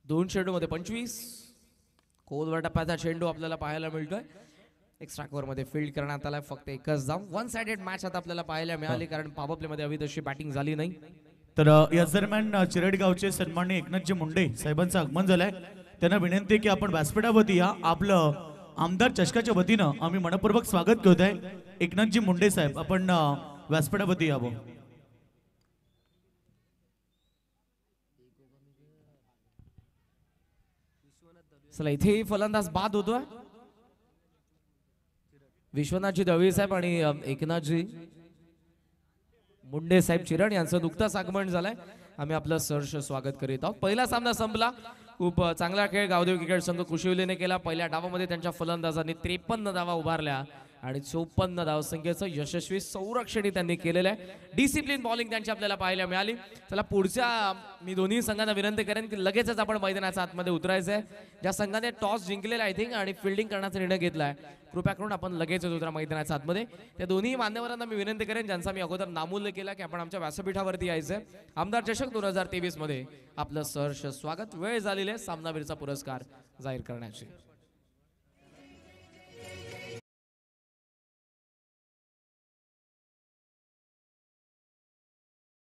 दोन मध्ये पंचवीस कोलवर टप्प्याचा चेंडू आपल्याला पाहायला मिळतोय एक्स्ट्रा मध्ये फील्ड करण्यात आलाय फक्त एकच जाम वन साइडेड मॅच आता आपल्याला पाहायला मिळाली कारण मध्ये हवी तशी बॅटिंग झाली नाही तर याच दरम्यान चिरडगावचे सन्मान्य एकनाथजी मुंडे साहेबांचं आगमन झालंय त्यांना विनंती की आपण व्यासपीठावरती या आपलं आमदार चषकाच्या वतीनं आम्ही मनपूर्वक स्वागत करत आहे एकनाथजी मुंडे साहेब आपण व्यासपीठावरती यावं चला इथे फलंदाज बाद होतोय विश्वनाथजी दळवी साहेब आणि एकनाथजी मुंडे साहेब चिरण यांचं नुकतंच आगमन झालंय आम्ही आपलं सहर्ष स्वागत करीत आहोत पहिला सामना संपला खूप चांगला खेळ गावदेव क्रिकेट संघ कुशिवलीने केला पहिल्या डावामध्ये त्यांच्या फलंदाजांनी त्रेपन्न धावा उभारल्या आणि चोपन्न धावसंख्येचं यशस्वी संरक्षण त्यांनी केलेलं आहे डिसिप्लिन बॉलिंग त्यांची आपल्याला पाहायला मिळाली चला पुढच्या मी दोन्ही संघांना विनंती करेन की लगेचच आपण मैदानाच्या आतमध्ये उतरायचं आहे ज्या संघाने टॉस जिंकलेला आय थिंक आणि फिल्डिंग करण्याचा निर्णय घेतला आहे कृपया करून आपण लगेचच उतरा मैदानाच्या आतमध्ये त्या दोन्ही मान्यवरांना मी विनंती करेन ज्यांचा मी अगोदर नामूल्य केला की आपण आमच्या व्यासपीठावरती यायचं आमदार चषक दोन हजार तेवीसमध्ये आपलं सहर्ष स्वागत वेळ झालेले सामनावीरचा पुरस्कार जाहीर करण्याची